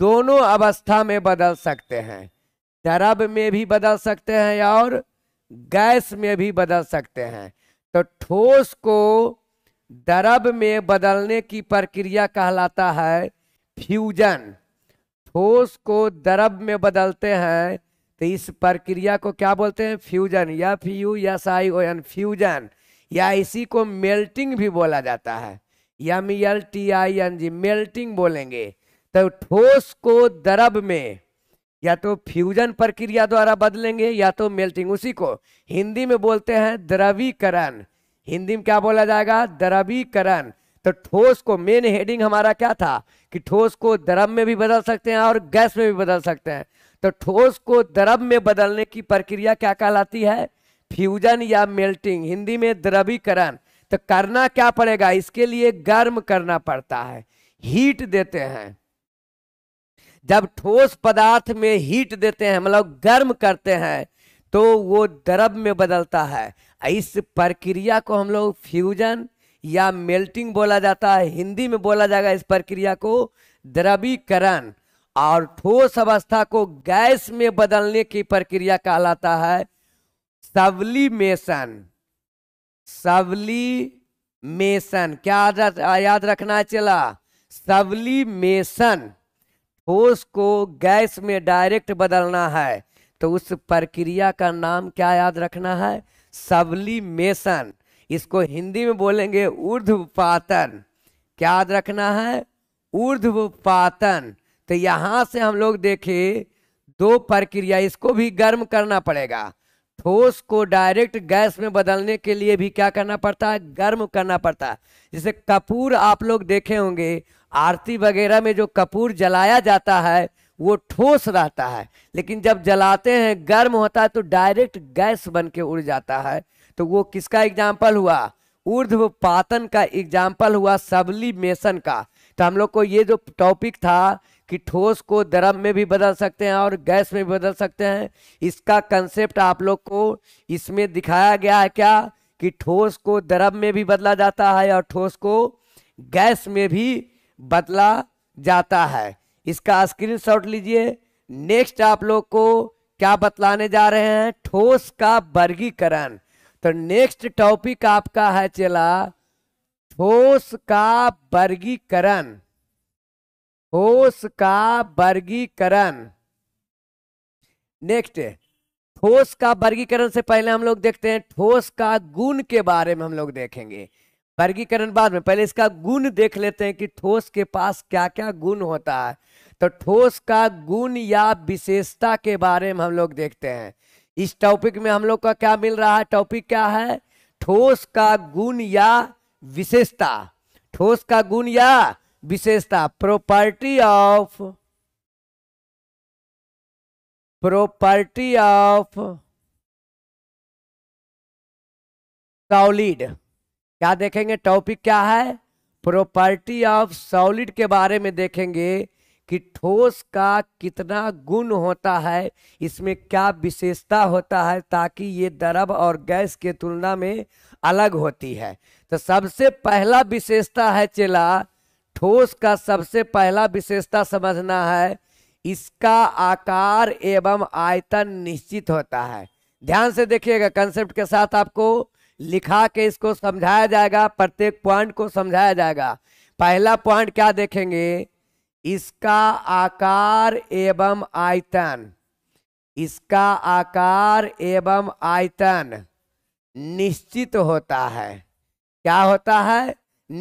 दोनों अवस्था में बदल सकते हैं द्रव में भी बदल सकते हैं और गैस में भी बदल सकते हैं तो ठोस को द्रव में बदलने की प्रक्रिया कहलाता है फ्यूजन ठोस को द्रव में बदलते हैं तो इस प्रक्रिया को क्या बोलते हैं फ्यूजन या F U S O N fusion या इसी को मेल्टिंग भी बोला जाता है M L T I N G melting बोलेंगे तो ठोस को द्रव में या तो फ्यूजन प्रक्रिया द्वारा बदलेंगे या तो मेल्टिंग उसी को हिंदी में बोलते हैं द्रवीकरण हिंदी में क्या बोला जाएगा द्रवीकरण तो ठोस को मेन हेडिंग हमारा क्या था कि ठोस को द्रव में भी बदल सकते हैं और गैस में भी बदल सकते हैं तो ठोस को द्रव में बदलने की प्रक्रिया क्या कहलाती है फ्यूजन या मेल्टिंग हिंदी में द्रवीकरण तो करना क्या पड़ेगा इसके लिए गर्म करना पड़ता है हीट देते हैं जब ठोस पदार्थ में हीट देते हैं मतलब गर्म करते हैं तो वो द्रव में बदलता है इस प्रक्रिया को हम लोग फ्यूजन या मेल्टिंग बोला जाता है हिंदी में बोला जाएगा इस प्रक्रिया को द्रवीकरण और ठोस अवस्था को गैस में बदलने की प्रक्रिया कहलाता है सबलीमेशन सबलीमेशन क्या याद रखना चला सबलीमेशन ठोस को गैस में डायरेक्ट बदलना है तो उस प्रक्रिया का नाम क्या याद रखना है सबलीमेशन इसको हिंदी में बोलेंगे ऊर्ध्वपातन क्या याद रखना है ऊर्ध्वपातन तो यहाँ से हम लोग देखें दो प्रक्रिया इसको भी गर्म करना पड़ेगा ठोस को डायरेक्ट गैस में बदलने के लिए भी क्या करना पड़ता है गर्म करना पड़ता है जैसे कपूर आप लोग देखे होंगे आरती वगैरह में जो कपूर जलाया जाता है वो ठोस रहता है लेकिन जब जलाते हैं गर्म होता है तो डायरेक्ट गैस बन के उड़ जाता है तो वो किसका एग्जाम्पल हुआ ऊर्ध्व पातन का एग्जाम्पल हुआ सबलीमेशन का तो हम लोग को ये जो टॉपिक था कि ठोस को द्रव में भी बदल सकते हैं और गैस में भी बदल सकते हैं इसका कंसेप्ट आप लोग को इसमें दिखाया गया है क्या कि ठोस को द्रव में भी बदला जाता है और ठोस को गैस में भी बदला जाता है इसका स्क्रीनशॉट लीजिए नेक्स्ट आप लोग को क्या बतलाने जा रहे हैं ठोस का वर्गीकरण तो नेक्स्ट टॉपिक आपका है चला ठोस का वर्गीकरण ठोस का वर्गीकरण नेक्स्ट ठोस का वर्गीकरण से पहले हम लोग देखते हैं ठोस का गुण के बारे में हम लोग देखेंगे वर्गीकरण बाद में पहले इसका गुण देख लेते हैं कि ठोस के पास क्या क्या गुण होता है तो ठोस का गुण या विशेषता के बारे में हम लोग देखते हैं इस टॉपिक में हम लोग का क्या मिल रहा है टॉपिक क्या है ठोस का गुण या विशेषता ठोस का गुण या विशेषता property of property of solid क्या देखेंगे टॉपिक क्या है प्रॉपर्टी ऑफ सॉलिड के बारे में देखेंगे कि ठोस का कितना गुण होता है इसमें क्या विशेषता होता है ताकि ये द्रव और गैस के तुलना में अलग होती है तो सबसे पहला विशेषता है चेला ठोस का सबसे पहला विशेषता समझना है इसका आकार एवं आयतन निश्चित होता है ध्यान से देखिएगा कंसेप्ट के साथ आपको लिखा के इसको समझाया जाएगा प्रत्येक पॉइंट को समझाया जाएगा पहला पॉइंट क्या देखेंगे इसका आकार एवं आयतन इसका आकार एवं आयतन निश्चित होता है क्या होता है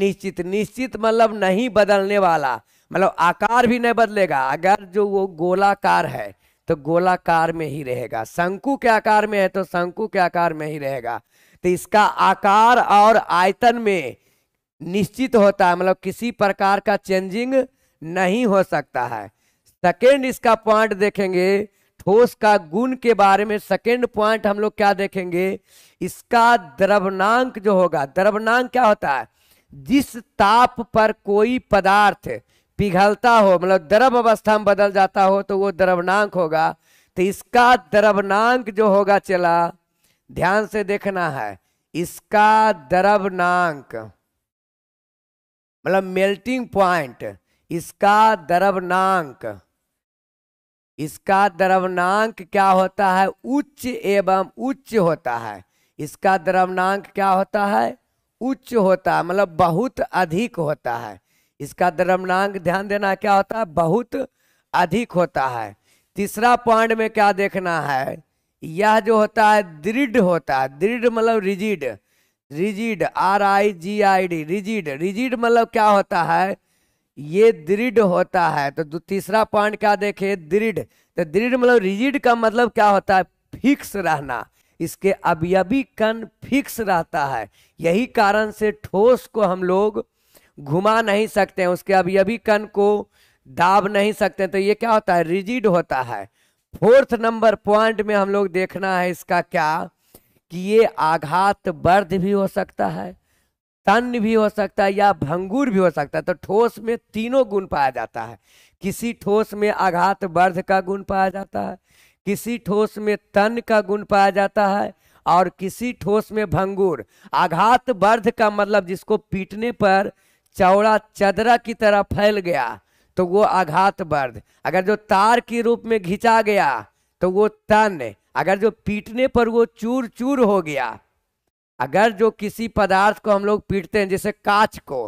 निश्चित निश्चित मतलब नहीं बदलने वाला मतलब आकार भी नहीं बदलेगा अगर जो वो गोलाकार है तो गोलाकार में ही रहेगा शंकु के आकार में है तो शंकु के आकार में ही रहेगा तो इसका आकार और आयतन में निश्चित होता है मतलब किसी प्रकार का चेंजिंग नहीं हो सकता है सेकेंड इसका पॉइंट देखेंगे ठोस का गुण के बारे में सेकेंड पॉइंट हम लोग क्या देखेंगे इसका द्रवनांक जो होगा द्रवनांक क्या होता है जिस ताप पर कोई पदार्थ पिघलता हो मतलब द्रव अवस्था में बदल जाता हो तो वो द्रवनांक होगा तो इसका द्रवनांक जो होगा चला ध्यान से देखना है इसका द्रवनांक मतलब मेल्टिंग पॉइंट इसका द्रवनांक इसका द्रवनांक क्या होता है उच्च एवं उच्च होता है इसका द्रवनांक क्या होता है उच्च होता है मतलब बहुत अधिक होता है इसका द्रवनांक ध्यान देना क्या होता है बहुत अधिक होता है तीसरा पॉइंट में क्या देखना है यह जो होता है दृढ़ होता है दृढ़ मतलब rigid rigid R I G I D rigid rigid मतलब क्या होता है ये दृढ़ होता है तो तीसरा पॉइंट क्या देखे दृढ़ तो दृढ़ मतलब रिजिड का मतलब क्या होता है फिक्स रहना इसके अवयवी कण फिक्स रहता है यही कारण से ठोस को हम लोग घुमा नहीं सकते हैं उसके अवयवी कण को दाब नहीं सकते तो ये क्या होता है रिजिड होता है फोर्थ नंबर पॉइंट में हम लोग देखना है इसका क्या कि ये आघात वर्ध भी हो सकता है तन भी हो सकता है या भंगुर भी हो सकता है तो ठोस में तीनों गुण पाया जाता है किसी ठोस में आघात वर्ध का गुण पाया जाता है किसी ठोस में तन का गुण पाया जाता है और किसी ठोस में भंगुर आघात वर्ध का मतलब जिसको पीटने पर चौड़ा चदरा की तरह फैल गया तो वो आघात वर्ध अगर जो तार के रूप में घिंचा गया तो वो तन अगर जो पीटने पर वो चूर चूर हो गया अगर जो किसी पदार्थ को हम लोग पीटते हैं जैसे कांच को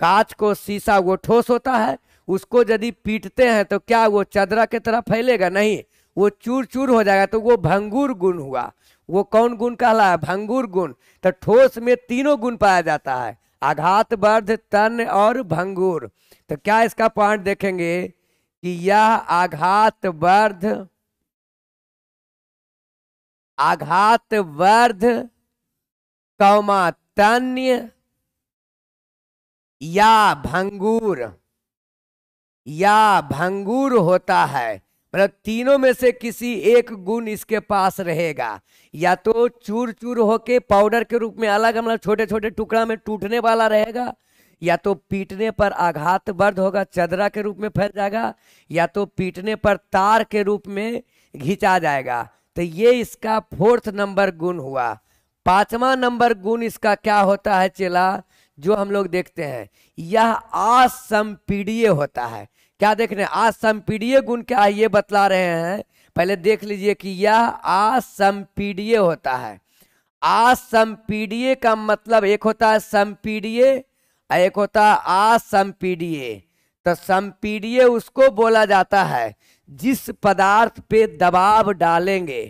कांच को शीशा वो ठोस होता है उसको यदि पीटते हैं तो क्या वो चदरा की तरह फैलेगा नहीं वो चूर चूर हो जाएगा तो वो भंगुर गुण हुआ वो कौन गुण कहला है भंगूर गुण तो ठोस में तीनों गुण पाया जाता है आघात बर्ध तन और भंगूर तो क्या इसका पॉइंट देखेंगे कि यह आघात बर्ध आघात वर्ध कौमा तन्य या भंगूर या भंगूर होता है मतलब तीनों में से किसी एक गुण इसके पास रहेगा या तो चूर चूर होके पाउडर के रूप में अलग मतलब छोटे छोटे टुकड़ा में टूटने वाला रहेगा या तो पीटने पर आघात बर्द होगा चदरा के रूप में फैल जाएगा या तो पीटने पर तार के रूप में घिंचा जाएगा तो ये इसका फोर्थ नंबर गुण हुआ पांचवा नंबर गुण इसका क्या होता है चेला जो हम लोग देखते हैं यह असंपीडीय होता है क्या देख रहे हैं असंपीडीय गुण क्या है ये बतला रहे हैं पहले देख लीजिए कि यह असंपीडीय होता है असंपीडीय का मतलब एक होता है संपीडीय एक होता है असंपीडीय तो संपीडीय उसको बोला जाता है जिस पदार्थ पे दबाव डालेंगे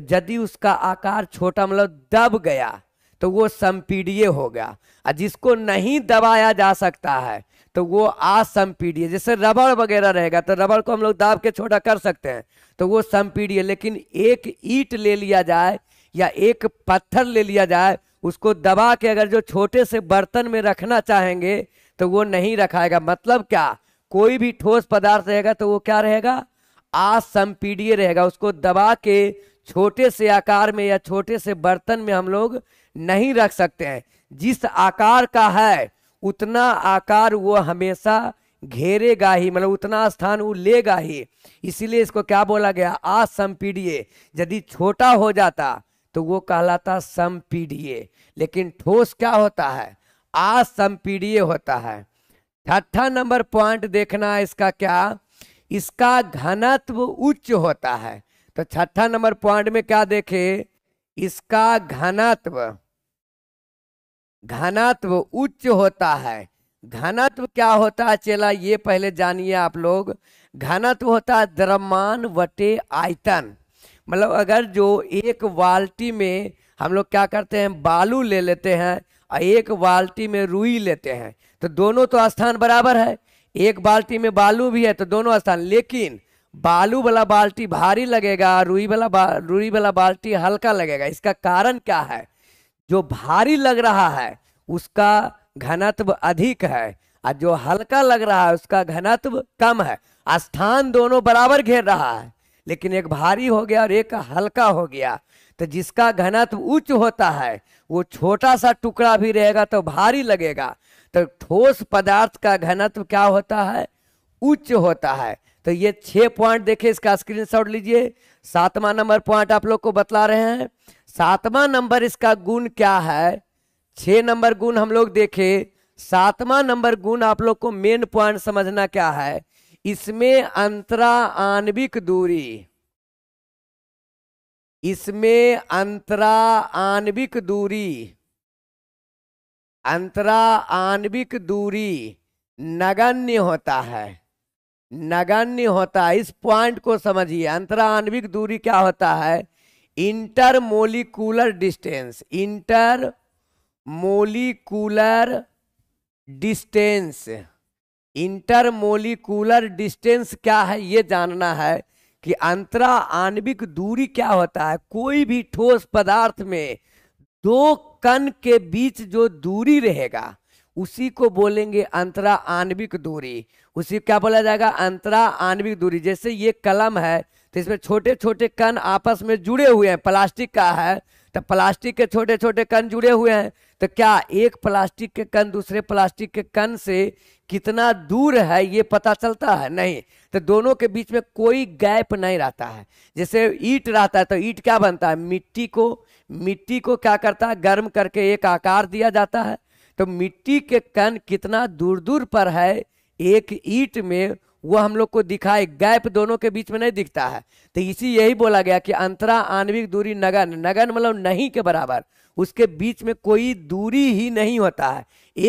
तो यदि उसका आकार छोटा मतलब दब गया तो वो संपीडीय हो गया और जिसको नहीं दबाया जा सकता है तो वो असंपीडीय जैसे रबड़ वगैरह रहेगा तो रबड़ को हम लोग दाब के छोटा कर सकते हैं तो वो संपीडीय लेकिन एक ईट ले लिया जाए या एक पत्थर ले लिया जाए उसको दबा के अगर जो छोटे से बर्तन में रखना चाहेंगे तो वो नहीं रखाएगा मतलब क्या कोई भी ठोस पदार्थ रहेगा तो वो क्या रहेगा असंपीडीय रहेगा उसको दबा के छोटे से आकार में या छोटे से बर्तन में हम लोग नहीं रख सकते हैं जिस आकार का है उतना आकार वो हमेशा घेरेगा ही मतलब उतना स्थान वो लेगा ही इसीलिए इसको क्या बोला गया असंपीडीय यदि छोटा हो जाता तो वो कहलाता संपीडीय लेकिन ठोस क्या होता है असंपीडीय होता है छठा नंबर पॉइंट देखना है इसका क्या इसका घनत्व उच्च होता है तो छठा नंबर पॉइंट में क्या देखे इसका घनत्व घनत्व उच्च होता है घनत्व क्या होता है चेला ये पहले जानिए आप लोग घनत्व होता है द्रमान वटे आयतन मतलब अगर जो एक बाल्टी में हम लोग क्या करते हैं बालू ले लेते हैं और एक बाल्टी में रुई लेते हैं तो दोनों तो स्थान बराबर है एक बाल्टी में बालू भी है तो दोनों स्थान लेकिन बालू वाला बाल्टी भारी लगेगा रुई वाला रुई वाला बाल्टी हल्का लगेगा इसका कारण क्या है जो भारी लग रहा है उसका घनत्व अधिक है और जो हल्का लग रहा है उसका घनत्व कम है स्थान दोनों बराबर घेर रहा है लेकिन एक भारी हो गया और एक हल्का हो गया तो जिसका घनत्व उच्च होता है वो छोटा सा टुकड़ा भी रहेगा तो भारी लगेगा तो ठोस पदार्थ का घनत्व क्या होता है उच्च होता है तो ये छह पॉइंट देखे इसका स्क्रीनशॉट लीजिए सातवां नंबर पॉइंट आप लोग को बतला रहे हैं सातवां नंबर इसका गुण क्या है छः नंबर गुण हम लोग देखे सातवां नंबर गुण आप लोग को मेन पॉइंट समझना क्या है इसमें अंतरा आणविक दूरी इसमें अंतरा आणविक दूरी अंतरा आणविक दूरी नगण्य होता है नगण्य होता है इस पॉइंट को समझिए अंतराण्विक दूरी क्या होता है intermolecular distance intermolecular distance intermolecular distance क्या है ये जानना है कि अंतरा आणविक दूरी क्या होता है कोई भी ठोस पदार्थ में दो कण के बीच जो दूरी रहेगा उसी को बोलेंगे अंतरा आणविक दूरी उसी क्या बोला जाएगा अंतरा आणविक दूरी जैसे ये कलम है तो इसमें छोटे छोटे कण आपस में जुड़े हुए हैं प्लास्टिक का है तो प्लास्टिक के छोटे छोटे कण जुड़े हुए हैं तो क्या एक प्लास्टिक के कण दूसरे प्लास्टिक के कण से कितना दूर है ये पता चलता है नहीं तो दोनों के बीच में कोई गैप नहीं रहता है जैसे ईट रहता है तो ईट क्या बनता है मिट्टी को मिट्टी को क्या करता है गर्म करके एक आकार दिया जाता है तो मिट्टी के कण कितना दूर दूर पर है एक ईट में वो हम लोग को दिखाए गैप दोनों के बीच में नहीं दिखता है तो इसी यही बोला गया कि अंतरा आणविक दूरी नगन नगन मतलब नहीं के बराबर उसके बीच में कोई दूरी ही नहीं होता है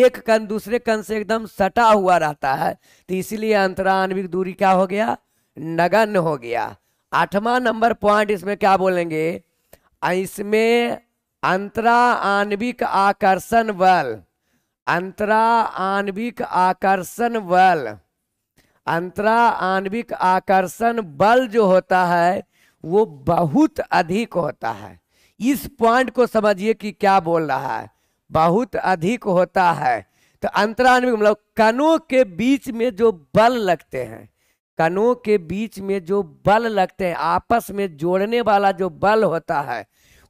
एक कण दूसरे कण से एकदम सटा हुआ रहता है तो इसीलिए अंतरा आणविक दूरी क्या हो गया नगन हो गया आठवा नंबर पॉइंट इसमें क्या बोलेंगे इसमें अंतरा आणविक आकर्षण बल अंतरा आणविक आकर्षण बल अंतरा आणविक आकर्षण बल जो होता है वो बहुत अधिक होता है इस पॉइंट को समझिए कि क्या बोल रहा है बहुत अधिक होता है तो अंतरानविक मतलब कनों के बीच में जो बल लगते हैं कनों के बीच में जो बल लगते हैं आपस में जोड़ने वाला जो बल होता है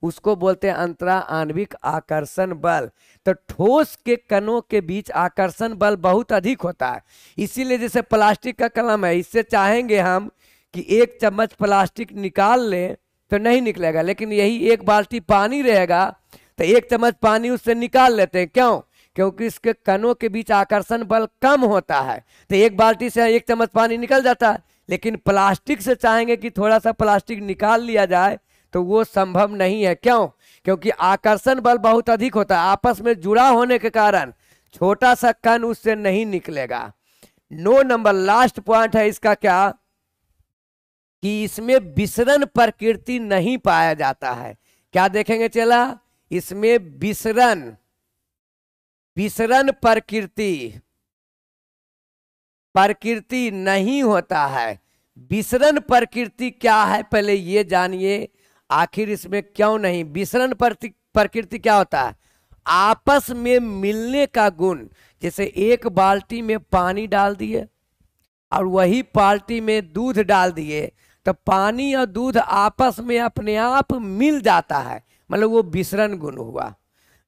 उसको बोलते हैं अंतरा आणविक आकर्षण बल तो ठोस के कणों के बीच आकर्षण बल बहुत अधिक होता है इसीलिए जैसे प्लास्टिक का कलम है इससे चाहेंगे हम कि एक चम्मच प्लास्टिक निकाल लें तो नहीं निकलेगा लेकिन यही एक बाल्टी पानी रहेगा तो एक चम्मच पानी उससे निकाल लेते हैं क्यों क्योंकि इसके कणों के बीच आकर्षण बल कम होता है तो एक बाल्टी से एक चम्मच पानी निकल जाता है लेकिन प्लास्टिक से चाहेंगे कि थोड़ा सा प्लास्टिक निकाल लिया जाए तो वो संभव नहीं है क्यों क्योंकि आकर्षण बल बहुत अधिक होता है आपस में जुड़ा होने के कारण छोटा सा कण उससे नहीं निकलेगा नो नंबर लास्ट पॉइंट है इसका क्या कि इसमें विसरण प्रकृति नहीं पाया जाता है क्या देखेंगे चला इसमें विसरण विसरण प्रकृति प्रकृति नहीं होता है विसरण प्रकृति क्या है पहले ये जानिए आखिर इसमें क्यों नहीं विसरण प्रकृति क्या होता है आपस में मिलने का गुण जैसे एक बाल्टी में पानी डाल दिए और वही बाल्टी में दूध डाल दिए तो पानी और दूध आपस में अपने आप मिल जाता है मतलब वो विसरण गुण हुआ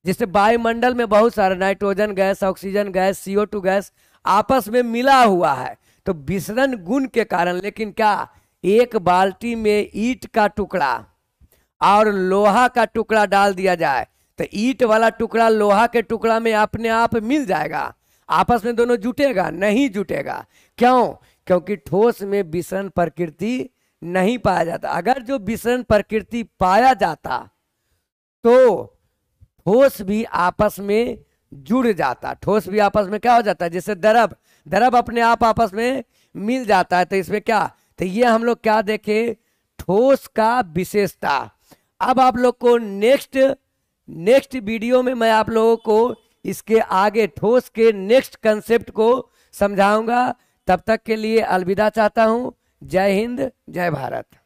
जैसे वायुमंडल में बहुत सारा nitrogen gas oxygen gas CO two gas आपस में मिला हुआ है तो विसरण गुण के कारण लेकिन क्या एक बाल्टी में ईट का टुकड़ा और लोहा का टुकड़ा डाल दिया जाए तो ईट वाला टुकड़ा लोहा के टुकड़ा में अपने आप मिल जाएगा आपस में दोनों जुटेगा नहीं जुटेगा क्यों क्योंकि ठोस में विसरण प्रकृति नहीं पाया जाता अगर जो विसरण प्रकृति पाया जाता तो ठोस भी आपस में जुड़ जाता ठोस भी आपस में क्या हो जाता है जैसे दरब दरब अपने आप आपस में मिल जाता है तो इसमें क्या तो ये हम लोग क्या देखे ठोस का विशेषता अब आप लोग को नेक्स्ट नेक्स्ट वीडियो में मैं आप लोगों को इसके आगे ठोस के नेक्स्ट कंसेप्ट को समझाऊंगा तब तक के लिए अलविदा चाहता हूं जय हिंद जय भारत